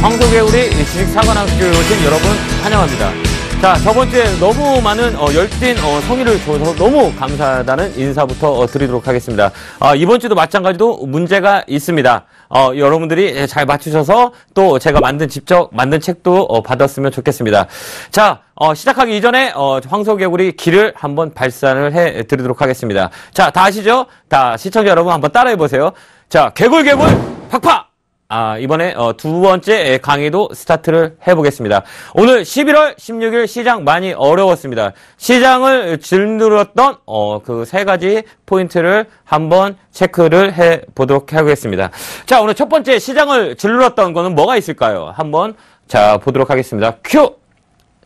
황소개우리 지식 사관학교 오신 여러분 환영합니다. 자, 저번주에 너무 많은 어, 열띤 어, 성의를 줘서 너무 감사하다는 인사부터 어, 드리도록 하겠습니다. 아, 이번주도 마찬가지로 문제가 있습니다. 어, 여러분들이 잘 맞추셔서 또 제가 만든 직접 만든 책도 어, 받았으면 좋겠습니다. 자, 어, 시작하기 이전에 어, 황소개구리 길을 한번 발산을 해 드리도록 하겠습니다. 자, 다 아시죠? 다 시청자 여러분 한번 따라해 보세요. 자, 개굴개굴 팍팍 아, 이번에 어, 두 번째 강의도 스타트를 해보겠습니다. 오늘 11월 16일 시장 많이 어려웠습니다. 시장을 질누렸던 어, 그 세 가지 포인트를 한번 체크를 해보도록 하겠습니다. 자, 오늘 첫 번째 시장을 질누렸던 것은 뭐가 있을까요? 한번 자 보도록 하겠습니다. 큐!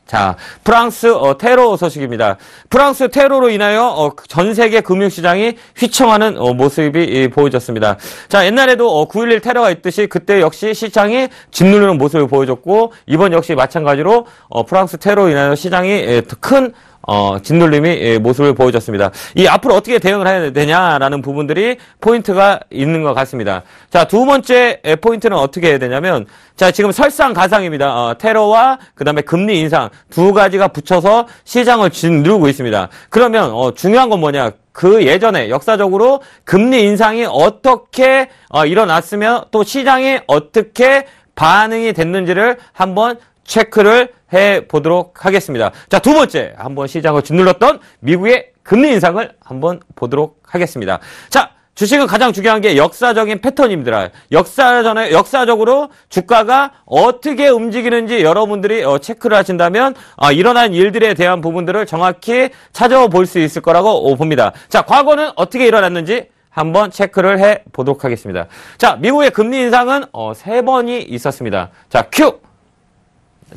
자, 프랑스 어, 테러 소식입니다. 프랑스 테러로 인하여 어, 전 세계 금융시장이 휘청하는 어, 모습이 예, 보여졌습니다. 자, 옛날에도 9.11 어, 테러가 있듯이 그때 역시 시장이 짓누르는 모습을 보여줬고 이번 역시 마찬가지로 어, 프랑스 테러로 인하여 시장이 예, 큰 어, 진놀림이 예, 모습을 보여줬습니다. 이 앞으로 어떻게 대응을 해야 되냐라는 부분들이 포인트가 있는 것 같습니다. 자, 두 번째 예, 포인트는 어떻게 해야 되냐면, 자, 지금 설상가상입니다. 어, 테러와 그 다음에 금리 인상 두 가지가 붙여서 시장을 짓누르고 있습니다. 그러면 어, 중요한 건 뭐냐? 그 예전에 역사적으로 금리 인상이 어떻게 어, 일어났으며 또 시장이 어떻게 반응이 됐는지를 한번 체크를 해 보도록 하겠습니다. 자, 두 번째. 한번 시장을 짓눌렀던 미국의 금리 인상을 한번 보도록 하겠습니다. 자, 주식은 가장 중요한 게 역사적인 패턴입니다. 역사전에 역사적으로 주가가 어떻게 움직이는지 여러분들이 어, 체크를 하신다면 아, 일어난 일들에 대한 부분들을 정확히 찾아볼 수 있을 거라고 봅니다. 자, 과거는 어떻게 일어났는지 한번 체크를 해 보도록 하겠습니다. 자, 미국의 금리 인상은 어, 세 번이 있었습니다. 자, 큐.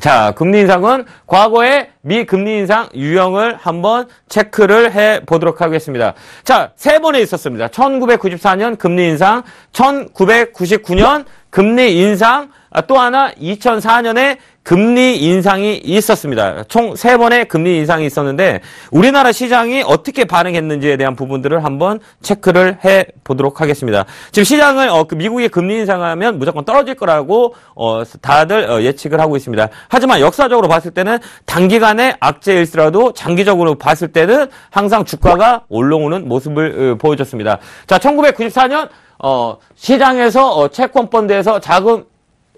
자, 금리 인상은 과거에미 금리 인상 유형을 한번 체크를 해 보도록 하겠습니다. 자, 세 번에 있었습니다. 1994년 금리 인상, 1999년 금리 인상 아, 또 하나 2004년에 금리 인상이 있었습니다. 총 세 번의 금리 인상이 있었는데 우리나라 시장이 어떻게 반응했는지에 대한 부분들을 한번 체크를 해 보도록 하겠습니다. 지금 시장을 어, 그 미국의 금리 인상하면 무조건 떨어질 거라고 어, 다들 어, 예측을 하고 있습니다. 하지만 역사적으로 봤을 때는 단기간에 악재일수라도 장기적으로 봤을 때는 항상 주가가 올라오는 모습을 어, 보여줬습니다. 자, 1994년 어, 시장에서 어, 채권 펀드에서 자금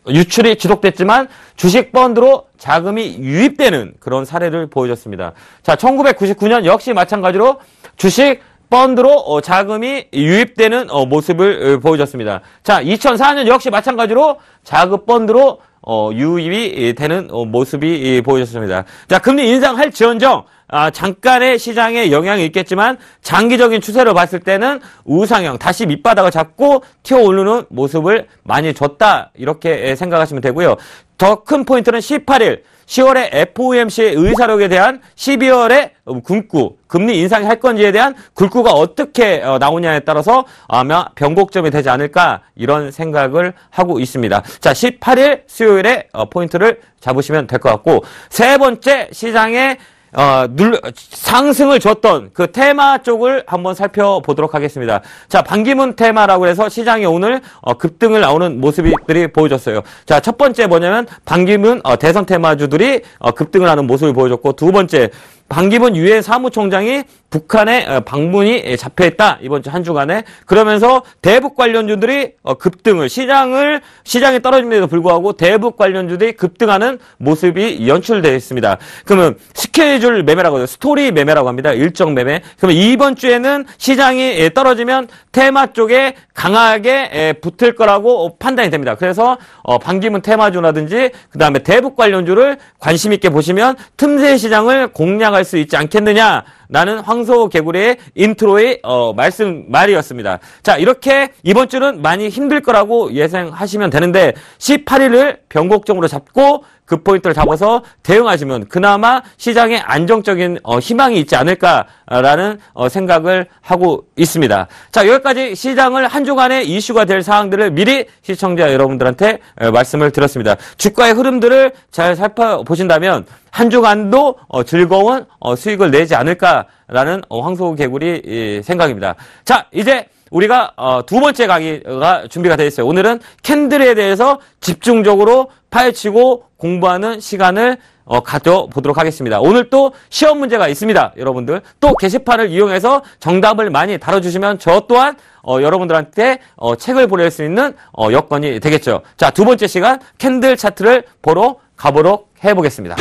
유출이 지속됐지만 주식 펀드로 자금이 유입되는 그런 사례를 보여줬습니다. 자, 1999년 역시 마찬가지로 주식 펀드로 어, 자금이 유입되는 어, 모습을 어, 보여줬습니다. 자, 2004년 역시 마찬가지로 자금 펀드로 어, 유입이 되는 어, 모습이 보여졌습니다. 자, 금리 인상할 지언정 아, 잠깐의 시장에 영향이 있겠지만 장기적인 추세로 봤을 때는 우상형 다시 밑바닥을 잡고 튀어 오르는 모습을 많이 줬다 이렇게 생각하시면 되고요. 더 큰 포인트는 18일 10월에 FOMC 의사록에 대한 12월에 금구 금리 인상할 건지에 대한 굴구가 어떻게 어, 나오냐에 따라서 아마 변곡점이 되지 않을까 이런 생각을 하고 있습니다. 자, 18일 수요일에 어, 포인트를 잡으시면 될 것 같고 세 번째 시장의 어, 눌, 상승을 줬던 그 테마 쪽을 한번 살펴보도록 하겠습니다. 자, 반기문 테마라고 해서 시장이 오늘 어, 급등을 나오는 모습들이 보여졌어요. 자, 첫 번째 뭐냐면 반기문 어, 대선 테마주들이 어, 급등을 하는 모습을 보여줬고 두 번째 반기문 유엔 사무총장이 북한의 어, 방문이 예, 잡혀있다 이번 주 한 주간에 그러면서 대북 관련주들이 어, 급등을 시장을 시장이 떨어짐에도 불구하고 대북 관련주들이 급등하는 모습이 연출되어 있습니다. 그러면 스케줄 매매라고 해요. 스토리 매매라고 합니다. 일정 매매. 그러면 이번 주에는 시장이 예, 떨어지면 테마 쪽에 강하게 예, 붙을 거라고 판단이 됩니다. 그래서 어, 반기문 테마주라든지 그 다음에 대북 관련주를 관심 있게 보시면 틈새 시장을 공략할 수 있지 않겠느냐. 나는 황소 개구리의 인트로의 어, 말씀 말이었습니다. 자 이렇게 이번 주는 많이 힘들 거라고 예상하시면 되는데 18일을 변곡점으로 잡고 그 포인트를 잡아서 대응하시면 그나마 시장에 안정적인 어, 희망이 있지 않을까라는 어, 생각을 하고 있습니다. 자 여기까지 시장을 한주간의 이슈가 될 사항들을 미리 시청자 여러분들한테 에, 말씀을 드렸습니다. 주가의 흐름들을 잘 살펴보신다면 한 주간도 어, 즐거운 어, 수익을 내지 않을까라는 어, 황소개구리 생각입니다. 자 이제 우리가 어, 두 번째 강의가 준비가 되어 있어요. 오늘은 캔들에 대해서 집중적으로 파헤치고 공부하는 시간을 어, 가져보도록 하겠습니다. 오늘 또 시험 문제가 있습니다. 여러분들 또 게시판을 이용해서 정답을 많이 다뤄주시면 저 또한 어, 여러분들한테 어, 책을 보낼 수 있는 어, 여건이 되겠죠. 자두 번째 시간 캔들 차트를 보러 가보도록 해보겠습니다.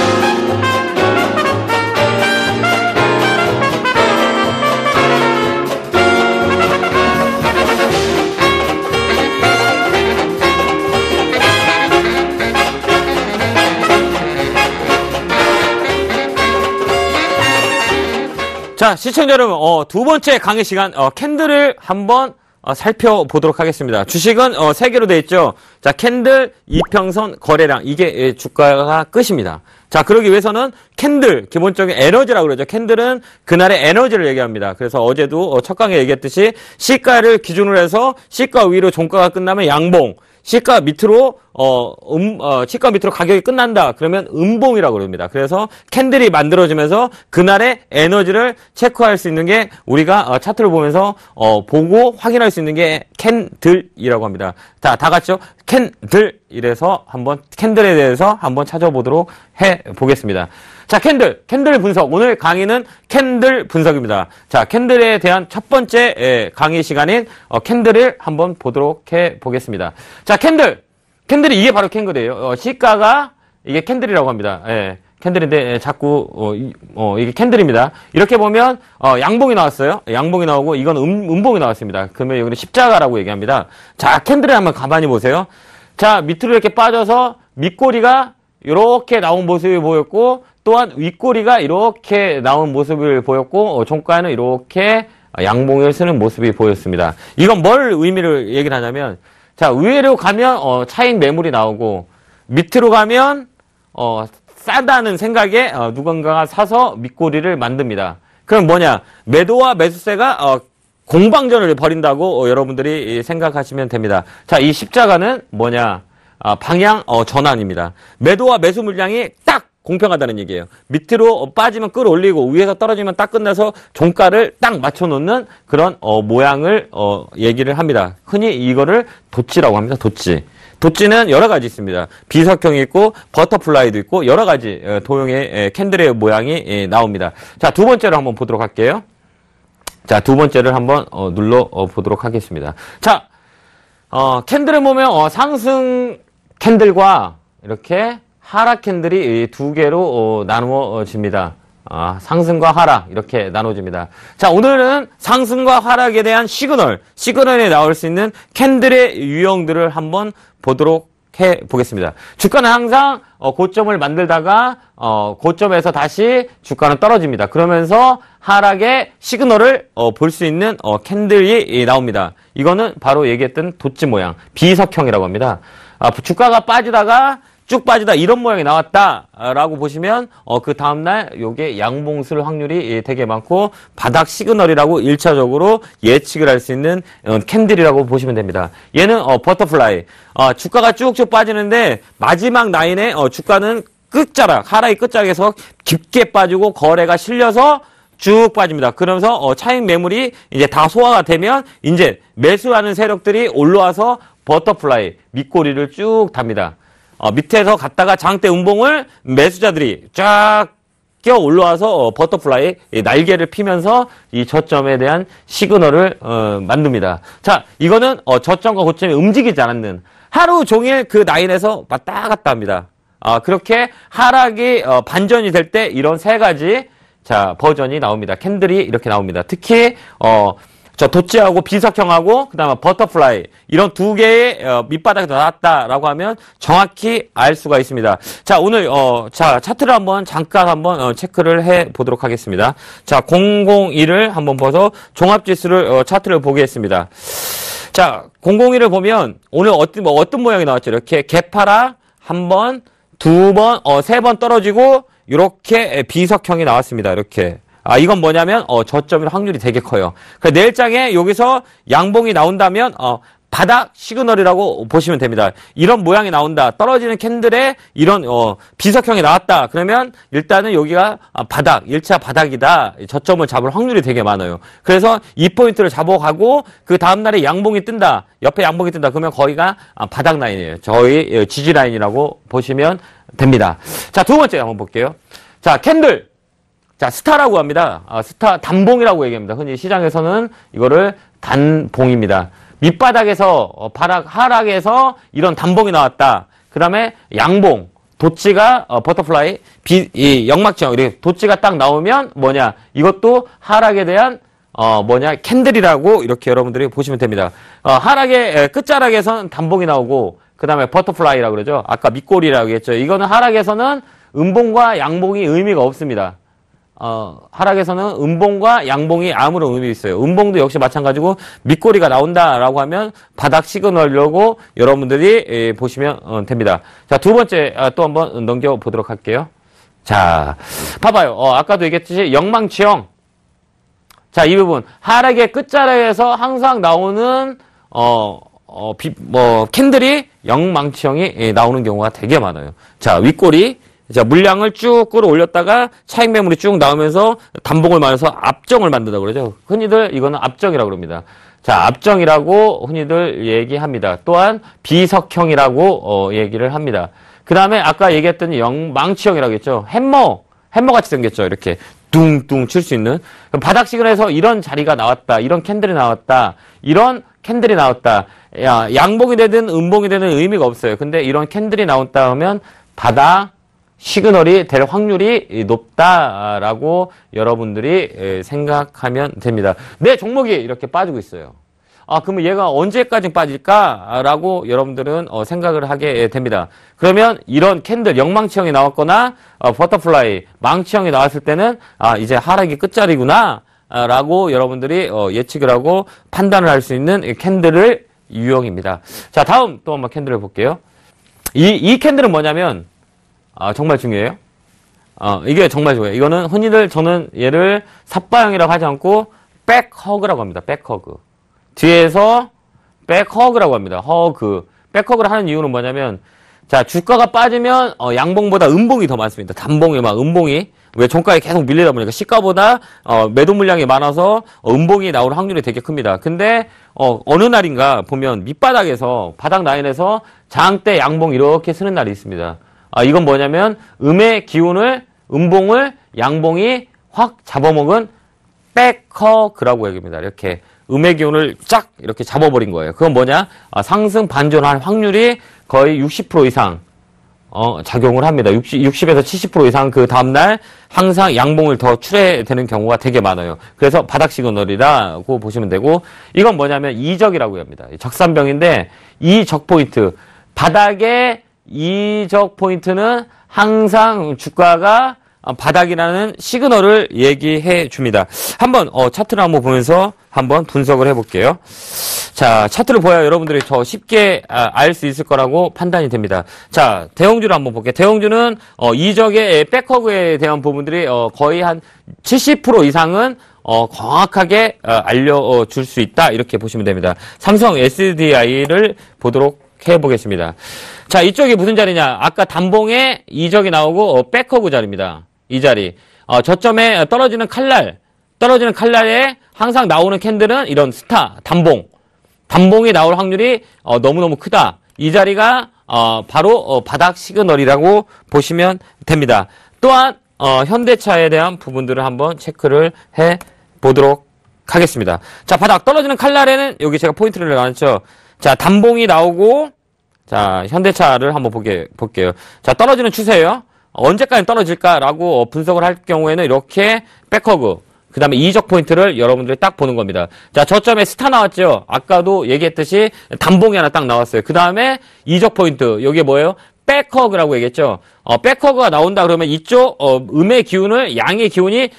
자, 시청자 여러분, 어, 두 번째 강의 시간, 어, 캔들을 한번 어, 살펴보도록 하겠습니다. 주식은 어, 세 개로 되어 있죠. 자, 캔들, 이평선, 거래량. 이게 예, 주가가 끝입니다. 자, 그러기 위해서는 캔들, 기본적인 에너지라고 그러죠. 캔들은 그날의 에너지를 얘기합니다. 그래서 어제도 어, 첫 강에 얘기했듯이 시가를 기준으로 해서 시가 위로 종가가 끝나면 양봉, 시가 밑으로 어, 음, 어, 시가 밑으로 가격이 끝난다. 그러면 음봉이라고 그럽니다. 그래서 캔들이 만들어지면서 그날의 에너지를 체크할 수 있는 게 우리가 어, 차트를 보면서 어, 보고 확인할 수 있는 게 캔들이라고 합니다. 자, 다 같이요. 캔들 이래서 한번 캔들에 대해서 한번 찾아보도록 해 보겠습니다. 자, 캔들, 캔들 분석. 오늘 강의는 캔들 분석입니다. 자, 캔들에 대한 첫 번째 예, 강의 시간인 어, 캔들을 한번 보도록 해 보겠습니다. 자, 캔들. 캔들이 이게 바로 캔거이요 어, 시가가 이게 캔들이라고 합니다. 예, 캔들인데 예, 자꾸 어, 이, 어, 이게 캔들입니다. 이렇게 보면 어, 양봉이 나왔어요. 양봉이 나오고 이건 음, 음봉이 나왔습니다. 그러면 여기는 십자가라고 얘기합니다. 자, 캔들을 한번 가만히 보세요. 자, 밑으로 이렇게 빠져서 밑꼬리가 이렇게 나온 모습이 보였고 또한 윗꼬리가 이렇게 나온 모습을 보였고 어, 종가는 이렇게 양봉을 쓰는 모습이 보였습니다. 이건 뭘 의미를 얘기를 하냐면 자 위로 가면 어, 차익 매물이 나오고 밑으로 가면 어, 싸다는 생각에 어, 누군가가 사서 밑꼬리를 만듭니다. 그럼 뭐냐 매도와 매수세가 어, 공방전을 벌인다고 어, 여러분들이 생각하시면 됩니다. 자 이 십자가는 뭐냐 아, 방향 전환입니다. 매도와 매수 물량이 딱 공평하다는 얘기예요. 밑으로 빠지면 끌어올리고 위에서 떨어지면 딱 끝나서 종가를 딱 맞춰놓는 그런 어, 모양을 어, 얘기를 합니다. 흔히 이거를 도치라고 합니다. 도치. 도치는 여러 가지 있습니다. 비석형이 있고 버터플라이도 있고 여러 가지 어, 도형의 캔들의 모양이 나옵니다. 자, 두 번째로 한번 보도록 할게요. 자, 두 번째를 한번 어, 눌러 어, 보도록 하겠습니다. 자, 어, 캔들을 보면 상승 캔들과 이렇게 하락캔들이 두 개로 어, 나누어집니다. 아, 상승과 하락 이렇게 나눠집니다. 자 오늘은 상승과 하락에 대한 시그널, 시그널에 나올 수 있는 캔들의 유형들을 한번 보도록 해 보겠습니다. 주가는 항상 어, 고점을 만들다가 어, 고점에서 다시 주가는 떨어집니다. 그러면서 하락의 시그널을 볼 수 있는 캔들이 나옵니다. 이거는 바로 얘기했던 도치 모양, 비석형이라고 합니다. 아, 주가가 빠지다가 쭉 빠지다 이런 모양이 나왔다라고 보시면 어, 그 다음날 요게 양봉쓸 확률이 예, 되게 많고 바닥 시그널이라고 1차적으로 예측을 할 수 있는 어, 캔들이라고 보시면 됩니다. 얘는 어, 버터플라이. 어, 주가가 쭉쭉 빠지는데 마지막 라인에 어, 주가는 끝자락, 하라이 끝자락에서 깊게 빠지고 거래가 실려서 쭉 빠집니다. 그러면서 어, 차익 매물이 이제 다 소화가 되면 이제 매수하는 세력들이 올라와서 버터플라이 밑꼬리를 쭉 답니다. 어, 밑에서 갔다가 장대 운봉을 매수자들이 쫙 껴 올라와서 어, 버터플라이 날개를 피면서 이 저점에 대한 시그널을 어, 만듭니다. 자, 이거는 어, 저점과 고점이 움직이지 않는 하루 종일 그 라인에서 왔다 갔다 합니다. 아, 그렇게 하락이 어, 반전이 될 때 이런 세 가지 자 버전이 나옵니다. 캔들이 이렇게 나옵니다. 특히 어 저도치하고 비석형하고 그다음에 버터플라이 이런 두 개의 어, 밑바닥에 나왔다라고 하면 정확히 알 수가 있습니다. 자 오늘 어, 자 차트를 한번 잠깐 한번 어, 체크를 해 보도록 하겠습니다. 자 001을 한번 봐서 종합지수를 어, 차트를 보겠습니다. 자 001을 보면 오늘 어떤 뭐, 어떤 모양이 나왔죠? 이렇게 개파라 한 번, 두 번, 어, 세 번 떨어지고 이렇게 비석형이 나왔습니다. 이렇게 아, 이건 뭐냐면 어, 저점일 확률이 되게 커요. 그 그러니까 내일장에 여기서 양봉이 나온다면 어, 바닥 시그널이라고 보시면 됩니다. 이런 모양이 나온다. 떨어지는 캔들에 이런 어, 비석형이 나왔다. 그러면 일단은 여기가 아, 바닥, 1차 바닥이다. 저점을 잡을 확률이 되게 많아요. 그래서 이포인트를 잡아가고 그 다음날에 양봉이 뜬다. 옆에 양봉이 뜬다. 그러면 거기가 아, 바닥 라인이에요. 저희 예, 지지 라인이라고 보시면 됩니다. 자, 두 번째 한번 볼게요. 자, 캔들. 자, 스타라고 합니다. 아, 스타 단봉이라고 얘기합니다. 흔히 시장에서는 이거를 단봉입니다. 밑바닥에서 어, 바락 하락에서 이런 단봉이 나왔다. 그 다음에 양봉, 도치가 어, 버터플라이, 비, 이역막지 이렇게 도치가 딱 나오면 뭐냐? 이것도 하락에 대한 어, 뭐냐 캔들이라고 이렇게 여러분들이 보시면 됩니다. 어, 하락의 끝자락에서는 단봉이 나오고 그 다음에 버터플라이라고 그러죠. 아까 밑골이라고 했죠. 이거는 하락에서는 음봉과 양봉이 의미가 없습니다. 어, 하락에서는 음봉과 양봉이 암으로 의미 있어요. 음봉도 역시 마찬가지고 밑꼬리가 나온다라고 하면 바닥 시그널려고 여러분들이 예, 보시면 어, 됩니다. 자, 두 번째 아, 또 한번 넘겨보도록 할게요. 자, 봐봐요. 어, 아까도 얘기했듯이 영망치형. 자, 이 부분. 하락의 끝자락에서 항상 나오는 어, 어, 비, 뭐, 캔들이 영망치형이 예, 나오는 경우가 되게 많아요. 자, 윗꼬리. 자, 물량을 쭉 끌어올렸다가 차익 매물이 쭉 나오면서 단봉을 맞아서 압정을 만든다고 그러죠. 흔히들 이거는 압정이라고 그럽니다. 자, 압정이라고 흔히들 얘기합니다. 또한 비석형이라고 어, 얘기를 합니다. 그 다음에 아까 얘기했던 영, 망치형이라고 했죠. 햄머, 햄머같이 생겼죠. 이렇게 둥둥 칠 수 있는. 바닥 시그널에서 이런 자리가 나왔다. 이런 캔들이 나왔다. 이런 캔들이 나왔다. 야, 양봉이 되든 음봉이 되든 의미가 없어요. 근데 이런 캔들이 나온다 하면 바닥, 시그널이 될 확률이 높다라고 여러분들이 생각하면 됩니다. 내 종목이 이렇게 빠지고 있어요. 아, 그러면 얘가 언제까지 빠질까라고 여러분들은 어, 생각을 하게 됩니다. 그러면 이런 캔들 영망치형이 나왔거나 어, 버터플라이 망치형이 나왔을 때는 아, 이제 하락이 끝자리구나. 라고 여러분들이 어, 예측을 하고 판단을 할 수 있는 캔들을 유형입니다. 자, 다음 또 한번 캔들을 볼게요. 이, 이 캔들은 뭐냐면 아, 정말 중요해요. 어, 이게 정말 중요해요. 이거는 흔히들 저는 얘를 삿바형이라고 하지 않고 백허그라고 합니다. 백허그. 뒤에서 백허그라고 합니다. 허그. 백허그를 하는 이유는 뭐냐면 자 주가가 빠지면 어, 양봉보다 음봉이 더 많습니다. 단봉이 막 음봉이 왜 종가에 계속 밀리다 보니까 시가보다 어, 매도 물량이 많아서 어, 음봉이 나올 확률이 되게 큽니다. 근데 어, 어느 날인가 보면 밑바닥에서 바닥 라인에서 장대 양봉 이렇게 쓰는 날이 있습니다. 아, 이건 뭐냐면 음의 기운을 음봉을 양봉이 확 잡아먹은 백허그라고 얘기합니다. 이렇게 음의 기운을 쫙 이렇게 잡아버린 거예요. 그건 뭐냐? 아, 상승 반전할 확률이 거의 60% 이상 어, 작용을 합니다. 60, 60에서 70% 이상 그 다음날 항상 양봉을 더 출해되는 경우가 되게 많아요. 그래서 바닥 시그널이라고 보시면 되고 이건 뭐냐면 이적이라고 합니다. 적산병인데 이적 포인트 바닥에 이적 포인트는 항상 주가가 바닥이라는 시그널을 얘기해 줍니다. 한번 어, 차트를 한번 보면서 한번 분석을 해볼게요. 자 차트를 보야 여러분들이 더 쉽게 아, 알수 있을 거라고 판단이 됩니다. 자 대형주를 한번 볼게요. 대형주는 어, 이적의 백허그에 대한 부분들이 어, 거의 한 70% 이상은 어, 정확하게 어, 알려줄 수 있다 이렇게 보시면 됩니다. 삼성 SDI를 보도록 해보겠습니다. 자, 이쪽이 무슨 자리냐? 아까 단봉에 이적이 나오고 어, 백허브 자리입니다. 이 자리. 어, 저점에 떨어지는 칼날, 떨어지는 칼날에 항상 나오는 캔들은 이런 스타, 단봉. 단봉이 나올 확률이 어, 너무너무 크다. 이 자리가 어, 바로 어, 바닥 시그널이라고 보시면 됩니다. 또한 어, 현대차에 대한 부분들을 한번 체크를 해 보도록 하겠습니다. 자, 바닥 떨어지는 칼날에는 여기 제가 포인트를 나눴죠. 자, 단봉이 나오고 자, 현대차를 한번 보게, 볼게요. 자, 떨어지는 추세예요. 언제까지 떨어질까라고 분석을 할 경우에는 이렇게 백허그, 그 다음에 이적 포인트를 여러분들이 딱 보는 겁니다. 자, 저점에 스타 나왔죠? 아까도 얘기했듯이 단봉이 하나 딱 나왔어요. 그 다음에 이적 포인트, 여기에 뭐예요? 백허그라고 얘기했죠. 어, 백허그가 나온다 그러면 이쪽 어, 음의 기운을 양의 기운이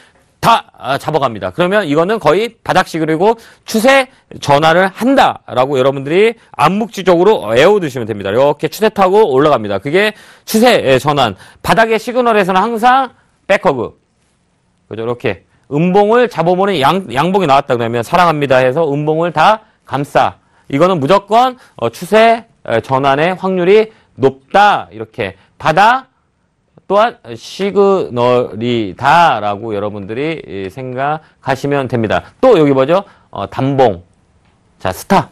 다 아, 잡아갑니다. 그러면 이거는 거의 바닥식 그리고 추세 전환을 한다라고 여러분들이 암묵지적으로 외워두시면 됩니다. 이렇게 추세 타고 올라갑니다. 그게 추세 전환. 바닥의 시그널에서는 항상 백허브. 그죠? 이렇게 음봉을 잡아보는 양, 양봉이 나왔다 그러면 사랑합니다 해서 음봉을 다 감싸. 이거는 무조건 어, 추세 전환의 확률이 높다. 이렇게 바다 또한 시그널이다라고 여러분들이 생각하시면 됩니다. 또 여기 뭐죠? 어, 단봉. 자, 스타.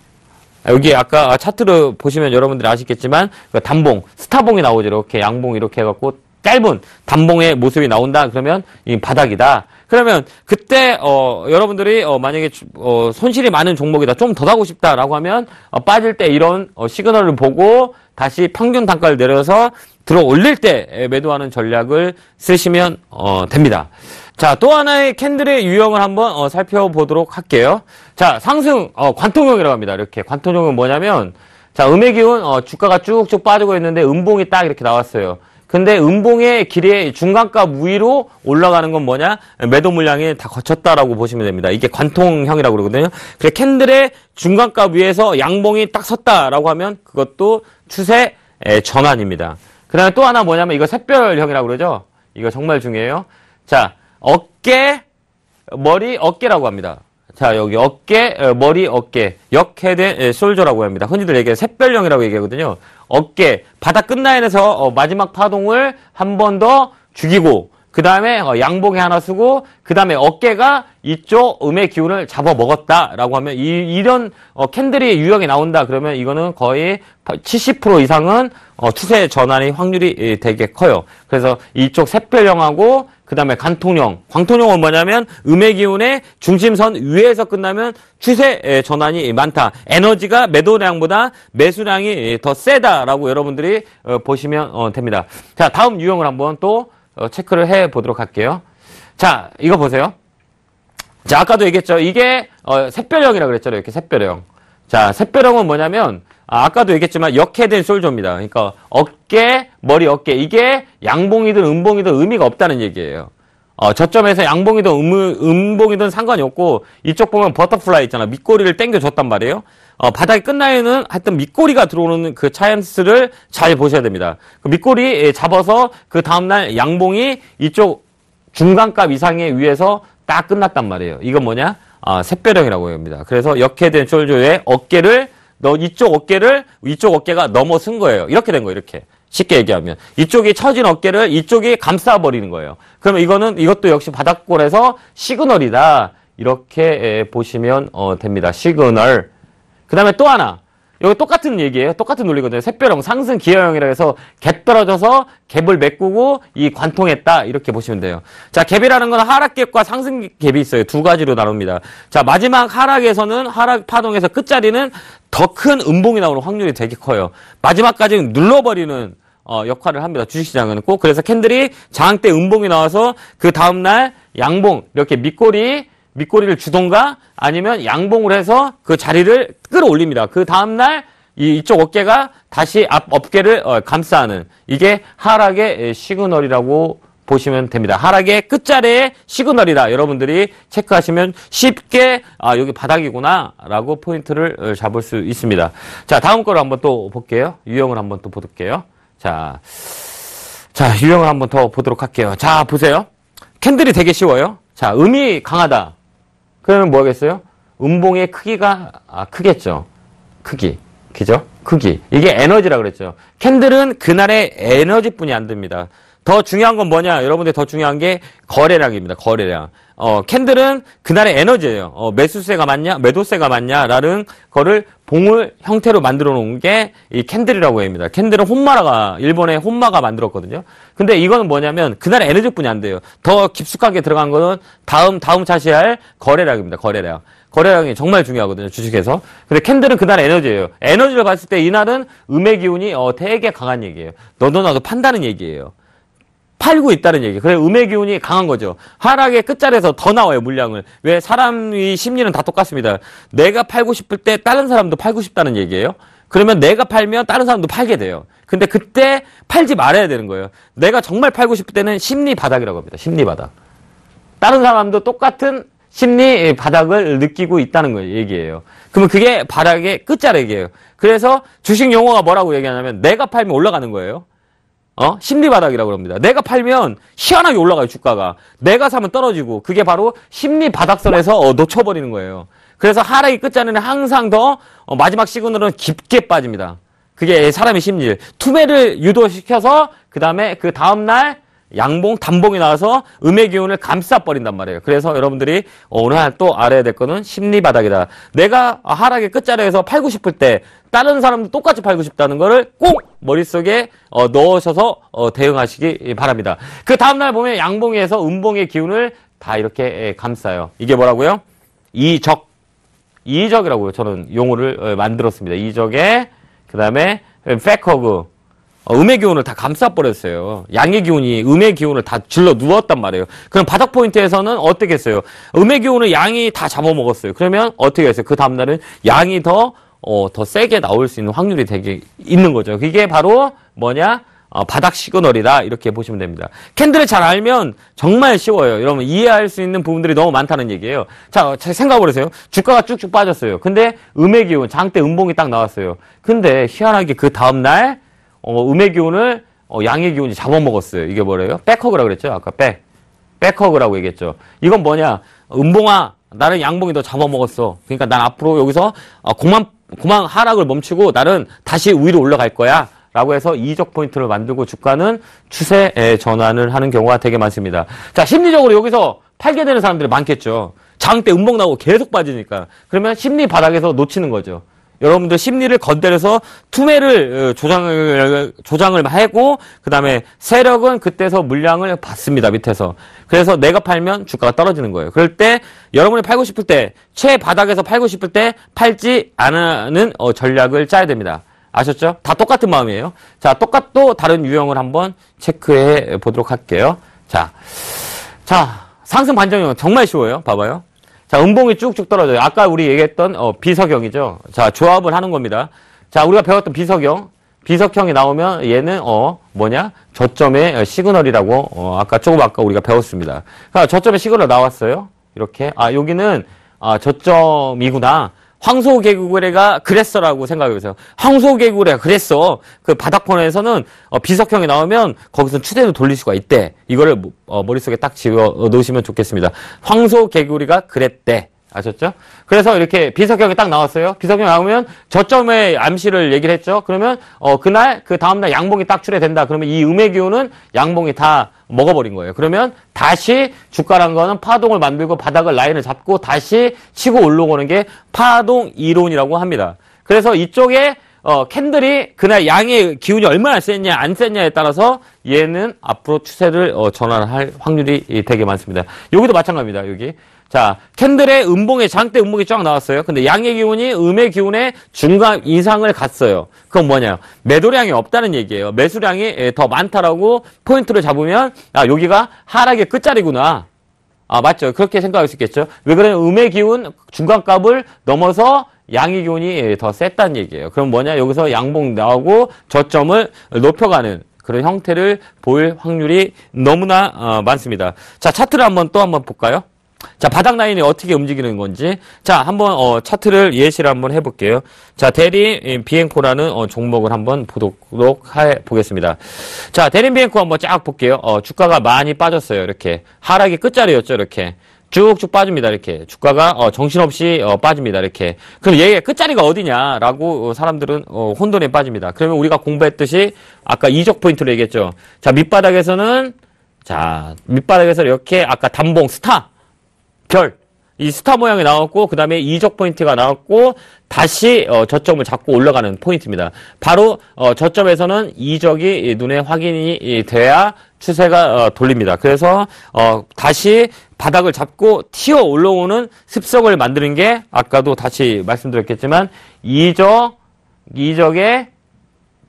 여기 아까 차트를 보시면 여러분들이 아시겠지만 그 단봉, 스타봉이 나오죠. 이렇게 양봉 이렇게 해갖고 짧은 단봉의 모습이 나온다. 그러면 이 바닥이다. 그러면 그때 어, 여러분들이 어, 만약에 어, 손실이 많은 종목이다. 좀 더 사고 싶다라고 하면 어, 빠질 때 이런 어, 시그널을 보고 다시 평균 단가를 내려서 들어 올릴 때 매도하는 전략을 쓰시면 어, 됩니다. 자, 또 하나의 캔들의 유형을 한번 살펴보도록 할게요. 자, 상승 관통형이라고 합니다. 이렇게 관통형은 뭐냐면 자, 음의 기운 주가가 쭉쭉 빠지고 있는데 음봉이 딱 이렇게 나왔어요. 근데 음봉의 길이 중간값 위로 올라가는 건 뭐냐? 매도 물량이 다 거쳤다라고 보시면 됩니다. 이게 관통형이라고 그러거든요. 그래서 캔들의 중간값 위에서 양봉이 딱 섰다라고 하면 그것도 추세 전환입니다. 그 다음에 또 하나 뭐냐면 이거 샛별형이라고 그러죠. 이거 정말 중요해요. 자, 어깨, 머리, 어깨라고 합니다. 자, 여기 어깨, 어, 머리, 어깨, 역해된 예, 솔저라고 합니다. 흔히들 얘기해 샛별령이라고 얘기하거든요. 어깨, 바닥 끝나인에서 어, 마지막 파동을 한 번 더 죽이고 그 다음에 어, 양복에 하나 쓰고 그 다음에 어깨가 이쪽 음의 기운을 잡아먹었다라고 하면 이, 런 어, 캔들이 유형이 나온다 그러면 이거는 거의 70% 이상은 어, 추세 전환의 확률이 예, 되게 커요. 그래서 이쪽 샛별형하고 그 다음에 간통형광통형은 뭐냐면 음의 기운의 중심선 위에서 끝나면 추세 예, 전환이 많다. 에너지가 매도량보다 매수량이 예, 더 세다라고 여러분들이 보시면 됩니다. 자 다음 유형을 한번 또 어, 체크를 해 보도록 할게요. 자, 이거 보세요. 자, 아까도 얘기했죠. 이게 어, 샛별형이라고 그랬잖아요. 이렇게 샛별형. 자, 샛별형은 뭐냐면 아, 까도 얘기했지만 역해된 솔조입니다. 그러니까 어깨, 머리, 어깨 이게 양봉이든 음봉이든 의미가 없다는 얘기예요. 어, 저점에서 양봉이든 음, 음봉이든 상관이 없고 이쪽 보면 버터플라이 있잖아. 밑꼬리를 당겨줬단 말이에요. 어, 바닥이 끝나에는 하여튼 밑꼬리가 들어오는 그차임스를잘 보셔야 됩니다. 그 밑꼬리 예, 잡아서 그 다음날 양봉이 이쪽 중간값 이상의 위에서 딱 끝났단 말이에요. 이건 뭐냐? 아, 샛배령이라고 합니다. 그래서 역해된 쫄조의 어깨를 너 이쪽 어깨를 이쪽 어깨가 넘어선 거예요. 이렇게 된 거예요. 이렇게. 쉽게 얘기하면 이쪽이 처진 어깨를 이쪽이 감싸 버리는 거예요. 그럼 이거는 이것도 역시 바닥골에서 시그널이다. 이렇게 예, 보시면 어, 됩니다. 시그널 그 다음에 또 하나. 여기 똑같은 얘기예요. 똑같은 논리거든요. 샛별형, 상승 기하형이라 해서 갭 떨어져서 갭을 메꾸고 이 관통했다. 이렇게 보시면 돼요. 자, 갭이라는 건 하락갭과 상승 갭이 있어요. 두 가지로 나눕니다. 자, 마지막 하락에서는 하락 파동에서 끝자리는 더 큰 음봉이 나오는 확률이 되게 커요. 마지막까지 눌러버리는 어, 역할을 합니다. 주식시장은 꼭 그래서 캔들이 장때 음봉이 나와서 그 다음날 양봉 이렇게 밑골이 밑꼬리를 주던가 아니면 양봉을 해서 그 자리를 끌어올립니다. 그 다음날 이, 이쪽 어깨가 다시 앞 어깨를 어, 감싸는 이게 하락의 시그널이라고 보시면 됩니다. 하락의 끝자리의 시그널이다. 여러분들이 체크하시면 쉽게 아 여기 바닥이구나라고 포인트를 어, 잡을 수 있습니다. 자 다음 거를 한번 또 볼게요. 유형을 한번 또 볼게요. 자, 자 유형을 한번 더 보도록 할게요. 자 보세요. 캔들이 되게 쉬워요. 자 음이 강하다. 그러면 뭐겠어요? 음봉의 크기가 아, 크겠죠. 크기. 그죠? 크기. 이게 에너지라 그랬죠. 캔들은 그날의 에너지뿐이 안 됩니다. 더 중요한 건 뭐냐? 여러분들 더 중요한 게 거래량입니다. 거래량. 어, 캔들은 그날의 에너지예요. 어, 매수세가 맞냐, 매도세가 맞냐라는 거를 봉을 형태로 만들어 놓은 게 이 캔들이라고 합니다. 캔들은 혼마라가 일본의 혼마가 만들었거든요. 근데 이거는 뭐냐면 그날의 에너지뿐이 안 돼요. 더 깊숙하게 들어간 거는 다음 다음 차시할 거래량입니다. 거래량. 거래량이 정말 중요하거든요. 주식에서. 근데 캔들은 그날 에너지예요. 에너지를 봤을 때 이날은 음의 기운이 어, 되게 강한 얘기예요. 너도 나도 판다는 얘기예요. 팔고 있다는 얘기. 그래 음의 기운이 강한 거죠. 하락의 끝자리에서 더 나와요 물량을. 왜 사람의 심리는 다 똑같습니다. 내가 팔고 싶을 때 다른 사람도 팔고 싶다는 얘기예요. 그러면 내가 팔면 다른 사람도 팔게 돼요. 근데 그때 팔지 말아야 되는 거예요. 내가 정말 팔고 싶을 때는 심리 바닥이라고 합니다. 심리 바닥. 다른 사람도 똑같은 심리 바닥을 느끼고 있다는 거 얘기예요. 그러면 그게 바닥의 끝자락이에요. 그래서 주식 용어가 뭐라고 얘기하냐면 내가 팔면 올라가는 거예요. 어? 심리 바닥이라고 그럽니다 내가 팔면 희한하게 올라가요, 주가가. 내가 사면 떨어지고 그게 바로 심리 바닥선에서 어, 놓쳐버리는 거예요. 그래서 하락이 끝자리는 항상 더 어, 마지막 시그널은 깊게 빠집니다. 그게 사람의 심리. 투매를 유도시켜서 그 다음에 그 다음날 양봉, 단봉이 나와서 음의 기운을 감싸버린단 말이에요. 그래서 여러분들이 어, 오늘 또 알아야 될 거는 심리바닥이다. 내가 하락의 끝자리에서 팔고 싶을 때 다른 사람도 똑같이 팔고 싶다는 거를 꼭 머릿속에 어, 넣으셔서 어, 대응하시기 바랍니다. 그 다음날 보면 양봉에서 음봉의 기운을 다 이렇게 감싸요. 이게 뭐라고요? 이적. 이적이라고요. 저는 용어를 만들었습니다. 이적에 그 다음에 패커그 음, 어, 음의 기운을 다 감싸버렸어요. 양의 기운이 음의 기운을 다 질러 누웠단 말이에요. 그럼 바닥 포인트에서는 어떻게 했어요? 음의 기운을 양이 다 잡아먹었어요. 그러면 어떻게 했어요? 그 다음날은 양이 더, 어, 더 세게 나올 수 있는 확률이 되게 있는 거죠. 그게 바로 뭐냐? 어, 바닥 시그널이다 이렇게 보시면 됩니다. 캔들을 잘 알면 정말 쉬워요. 여러분 이해할 수 있는 부분들이 너무 많다는 얘기예요. 자, 생각해 보세요. 주가가 쭉쭉 빠졌어요. 근데 음의 기운 장대 음봉이 딱 나왔어요. 근데 희한하게 그 다음 날 어, 음의 기운을 어, 양의 기운이 잡아먹었어요. 이게 뭐래요? 백허그라고 그랬죠? 아까 백. 백허그라고 얘기했죠. 이건 뭐냐? 음봉아, 나는 양봉이 더 잡아먹었어. 그러니까 난 앞으로 여기서 어, 고만, 고만 하락을 멈추고 나는 다시 위로 올라갈 거야. 라고 해서 이적 포인트를 만들고 주가는 추세에 전환을 하는 경우가 되게 많습니다. 자, 심리적으로 여기서 팔게 되는 사람들이 많겠죠. 장 때 음봉 나오고 계속 빠지니까. 그러면 심리 바닥에서 놓치는 거죠. 여러분들 심리를 건드려서 투매를 어, 조장을 조장을 하고 그다음에 세력은 그때서 물량을 받습니다 밑에서 그래서 내가 팔면 주가가 떨어지는 거예요. 그럴 때 여러분이 팔고 싶을 때 최바닥에서 팔고 싶을 때 팔지 않는 어, 전략을 짜야 됩니다. 아셨죠? 다 똑같은 마음이에요. 자, 똑같도 다른 유형을 한번 체크해 보도록 할게요. 자, 자 상승 반정형 정말 쉬워요. 봐봐요. 자, 음봉이 쭉쭉 떨어져요. 아까 우리 얘기했던 어, 비석형이죠. 자, 조합을 하는 겁니다. 자, 우리가 배웠던 비석형. 비석형이 나오면 얘는 어 뭐냐? 저점의 시그널이라고 어, 아까 조금 아까 우리가 배웠습니다. 그러니까 저점의 시그널 나왔어요. 이렇게 아 여기는 아 저점이구나. 황소개구리가 그랬어라고 생각해보세요. 황소개구리가 그랬어. 그 바닥번호에서는 어, 비석형이 나오면 거기서 추대도 돌릴 수가 있대. 이거를 어, 머릿속에 딱 지워 놓으시면 좋겠습니다. 황소개구리가 그랬대. 아셨죠? 그래서 이렇게 비석형이 딱 나왔어요. 비석형 나오면 저점의 암시를 얘기를 했죠. 그러면 어, 그날 그 다음날 양봉이 딱 출해된다. 그러면 이 음의 기운은 양봉이 다 먹어버린 거예요. 그러면 다시 주가란 거는 파동을 만들고 바닥을 라인을 잡고 다시 치고 올라오는 게 파동 이론이라고 합니다. 그래서 이쪽에 어, 캔들이 그날 양의 기운이 얼마나 셌냐 안 셌냐에 따라서 얘는 앞으로 추세를 어, 전환할 확률이 되게 많습니다. 여기도 마찬가지입니다. 여기 자, 캔들의 음봉에, 장대 음봉이 쫙 나왔어요. 근데 양의 기운이 음의 기운의 중간 이상을 갔어요. 그건 뭐냐. 매도량이 없다는 얘기예요. 매수량이 예, 더 많다라고 포인트를 잡으면, 아, 여기가 하락의 끝자리구나. 아, 맞죠. 그렇게 생각할 수 있겠죠. 왜 그러냐면 음의 기운 중간값을 넘어서 양의 기운이 예, 더 셌다는 얘기예요. 그럼 뭐냐. 여기서 양봉 나오고 저점을 높여가는 그런 형태를 보일 확률이 너무나 어, 많습니다. 자, 차트를 한번 또 한번 볼까요? 자, 바닥 라인이 어떻게 움직이는 건지. 자, 한번 어, 차트를 예시를 한번 해볼게요. 자, 대리 비행코라는 어, 종목을 한번 보도록 해 보겠습니다. 자, 대리 비행코 한번 쫙 볼게요. 어, 주가가 많이 빠졌어요. 이렇게 하락이 끝자리였죠. 이렇게. 쭉쭉 빠집니다 이렇게 주가가 어, 정신없이 어, 빠집니다 이렇게 그럼 얘의 끝자리가 어디냐라고 어, 사람들은 어, 혼돈에 빠집니다 그러면 우리가 공부했듯이 아까 이적 포인트로 얘기했죠 자 밑바닥에서는 자 밑바닥에서 이렇게 아까 단봉 스타 결. 이 스타 모양이 나왔고 그 다음에 이적 포인트가 나왔고 다시 어, 저점을 잡고 올라가는 포인트입니다. 바로 어, 저점에서는 이적이 눈에 확인이 돼야 추세가 어, 돌립니다. 그래서 어, 다시 바닥을 잡고 튀어 올라오는 습성을 만드는 게 아까도 다시 말씀드렸겠지만 이적 이적의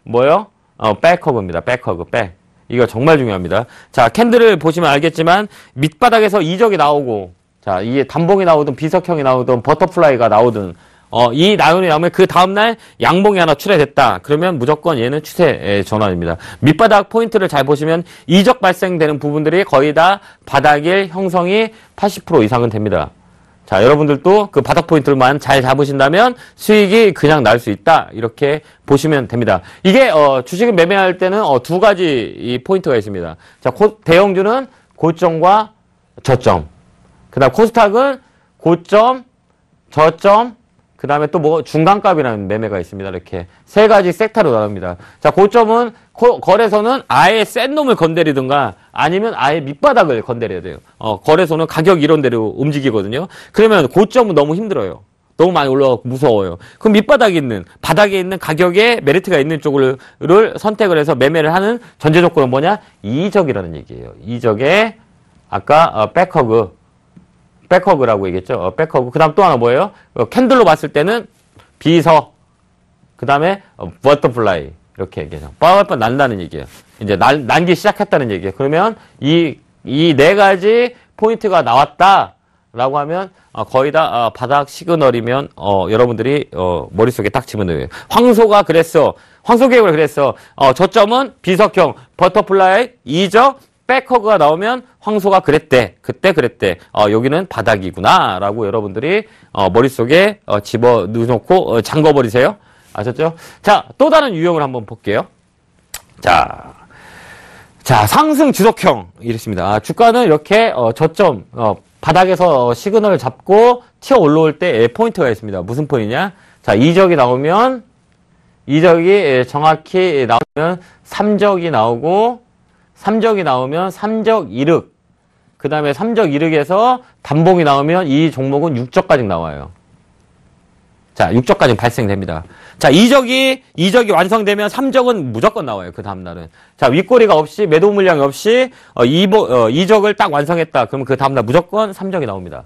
뭐요? 어, 백허그입니다. 백허그 백. 이거 정말 중요합니다. 자 캔들을 보시면 알겠지만 밑바닥에서 이적이 나오고 자, 이게 단봉이 나오든 비석형이 나오든 버터플라이가 나오든 어, 이 나열이 나오면 그 다음날 양봉이 하나 출해됐다. 그러면 무조건 얘는 추세 전환입니다. 밑바닥 포인트를 잘 보시면 이적 발생되는 부분들이 거의 다바닥의 형성이 80% 이상은 됩니다. 자, 여러분들도 그 바닥 포인트만 잘 잡으신다면 수익이 그냥 날 수 있다. 이렇게 보시면 됩니다. 이게, 어, 주식을 매매할 때는, 어, 두 가지 이 포인트가 있습니다. 자, 고, 대형주는 고점과 저점. 그 다음 코스닥은 고점, 저점, 그 다음에 또 뭐 중간값이라는 매매가 있습니다. 이렇게 세 가지 섹터로 나눕니다. 자, 고점은 거, 거래소는 아예 센 놈을 건드리든가 아니면 아예 밑바닥을 건드려야 돼요. 어, 거래소는 가격 이런대로 움직이거든요. 그러면 고점은 너무 힘들어요. 너무 많이 올라가고 무서워요. 그럼 밑바닥에 있는 바닥에 있는 가격에 메리트가 있는 쪽을 선택을 해서 매매를 하는 전제 조건은 뭐냐? 이적이라는 얘기예요. 이적에 아까 어, 백허그 백허그라고 얘기했죠. 어, 백허그. 그 다음 또 하나 뭐예요? 어, 캔들로 봤을 때는 비서. 그 다음에 어, 버터플라이. 이렇게 얘기해서 빠빠빠 난다는 얘기예요. 이제 날, 난기 시작했다는 얘기예요. 그러면 이 이 네 가지 포인트가 나왔다라고 하면 어, 거의 다 어, 바닥 시그널이면 어, 여러분들이 어, 머릿속에 딱 치면 넣요 황소가 그랬어. 황소 계획을 그랬어. 어, 저점은 비석형, 버터플라이, 이적, 백허그가 나오면 황소가 그랬대. 그때 그랬대. 어, 여기는 바닥이구나. 라고 여러분들이 어, 머릿속에 어, 집어 넣어놓고 어, 잠궈버리세요. 아셨죠? 자, 또 다른 유형을 한번 볼게요. 자. 자, 상승 지속형. 이랬습니다. 아, 주가는 이렇게 어, 저점, 어, 바닥에서 시그널을 잡고 튀어 올라올 때 예, 포인트가 있습니다. 무슨 포인트냐? 자, 이적이 나오면 이적이 예, 정확히 나오면 삼적이 나오고 삼적이 나오면 삼적 이륙그 다음에 삼적 이륙에서 단봉이 나오면 이 종목은 육적까지 나와요. 자, 육적까지 발생됩니다. 자, 이적이이적이 완성되면 삼적은 무조건 나와요. 그 다음날은. 자, 윗꼬리가 없이, 매도 물량이 없이, 어, 이보, 어, 2적을 딱 완성했다. 그러면 그 다음날 무조건 삼적이 나옵니다.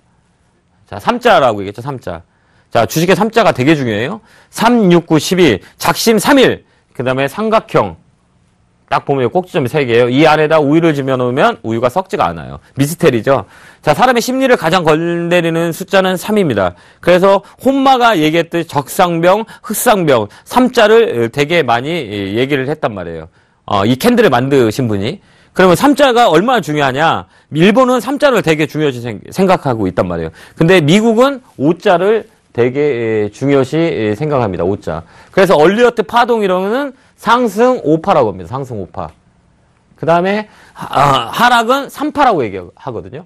자, 삼자라고 얘기했죠. 삼자. 자, 주식의 삼자가 되게 중요해요. 삼, 육, 구, 십이 작심 삼일그 다음에 삼각형. 딱 보면 꼭지점이 3개예요. 이 안에다 우유를 집어넣으면 우유가 썩지가 않아요. 미스테리죠. 자, 사람의 심리를 가장 건드리는 숫자는 3입니다. 그래서 혼마가 얘기했듯 적상병, 흑상병, 3자를 되게 많이 얘기를 했단 말이에요. 어, 이 캔들을 만드신 분이. 그러면 3자가 얼마나 중요하냐? 일본은 3자를 되게 중요시 생각하고 있단 말이에요. 근데 미국은 5자를 되게 예, 중요시 예, 생각합니다. 5자. 그래서 얼리어트 파동 이론은 상승 5파라고 합니다. 상승 5파. 그 다음에 아, 하락은 3파라고 얘기하거든요.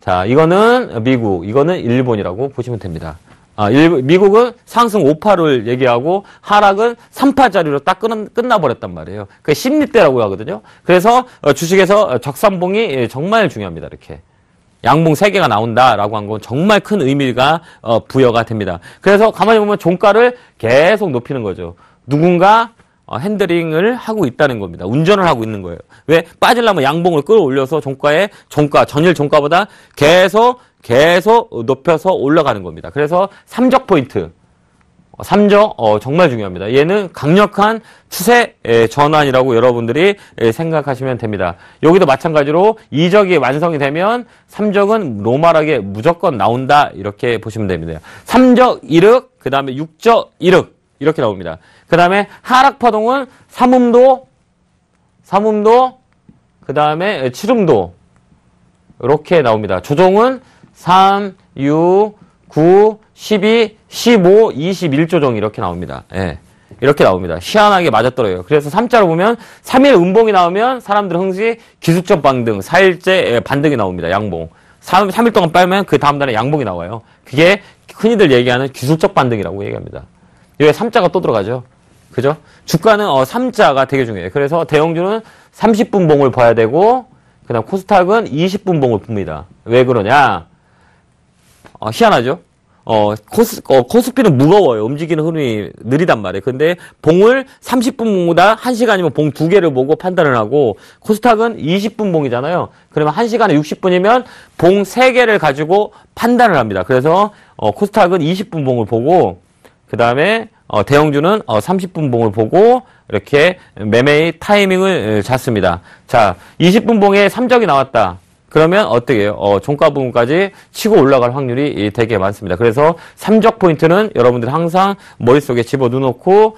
자, 이거는 미국, 이거는 일본이라고 보시면 됩니다. 아, 일, 미국은 상승 5파를 얘기하고 하락은 3파자리로딱 끝, 끝나버렸단 말이에요. 그 심리대라고 하거든요. 그래서 어, 주식에서 어, 적산봉이 예, 정말 중요합니다. 이렇게. 양봉 3개가 나온다라고 한 건 정말 큰 의미가 어, 부여가 됩니다. 그래서 가만히 보면 종가를 계속 높이는 거죠. 누군가 어, 핸들링을 하고 있다는 겁니다. 운전을 하고 있는 거예요. 왜? 빠질라면 양봉을 끌어올려서 종가에 종가, 전일 종가보다 계속 계속 높여서 올라가는 겁니다. 그래서 삼적 포인트. 3조 어, 어, 정말 중요합니다. 얘는 강력한 추세 전환이라고 여러분들이 생각하시면 됩니다. 여기도 마찬가지로 이적이 완성이 되면 3적은 노멀하게 무조건 나온다 이렇게 보시면 됩니다. 3적 1억 그 다음에 6적 1억 이렇게 나옵니다. 그 다음에 하락파동은 3음도 3음도 그 다음에 7음도 이렇게 나옵니다. 조종은 3, 6, 9, 12, 15, 21조 정 이렇게 나옵니다. 예. 이렇게 나옵니다. 희한하게 맞았더라고요 그래서 3자로 보면 3일 음봉이 나오면 사람들 흥시 기술적 반등, 4일째 예, 반등이 나옵니다. 양봉. 3, 3일 동안 빨면 그 다음 날에 양봉이 나와요. 그게 흔히들 얘기하는 기술적 반등이라고 얘기합니다. 여기 3자가 또 들어가죠. 그죠? 주가는 어, 3자가 되게 중요해요. 그래서 대형주는 30분 봉을 봐야 되고 그다음 코스닥은 20분 봉을 봅니다. 왜 그러냐? 아, 희한하죠? 어, 코스, 어, 코스피는 무거워요. 움직이는 흐름이 느리단 말이에요. 근데 봉을 3 0분봉보다 1시간이면 봉2 개를 보고 판단을 하고 코스닥은 20분 봉이잖아요. 그러면 1시간에 60분이면 봉 3개를 가지고 판단을 합니다. 그래서 어, 코스닥은 20분 봉을 보고 그다음에 어, 대형주는 어, 30분 봉을 보고 이렇게 매매의 타이밍을 잡습니다. 자, 20분 봉에 3적이 나왔다. 그러면 어떻게 해요? 어, 종가 부분까지 치고 올라갈 확률이 되게 많습니다. 그래서 삼적 포인트는 여러분들 항상 머릿속에 집어넣어놓고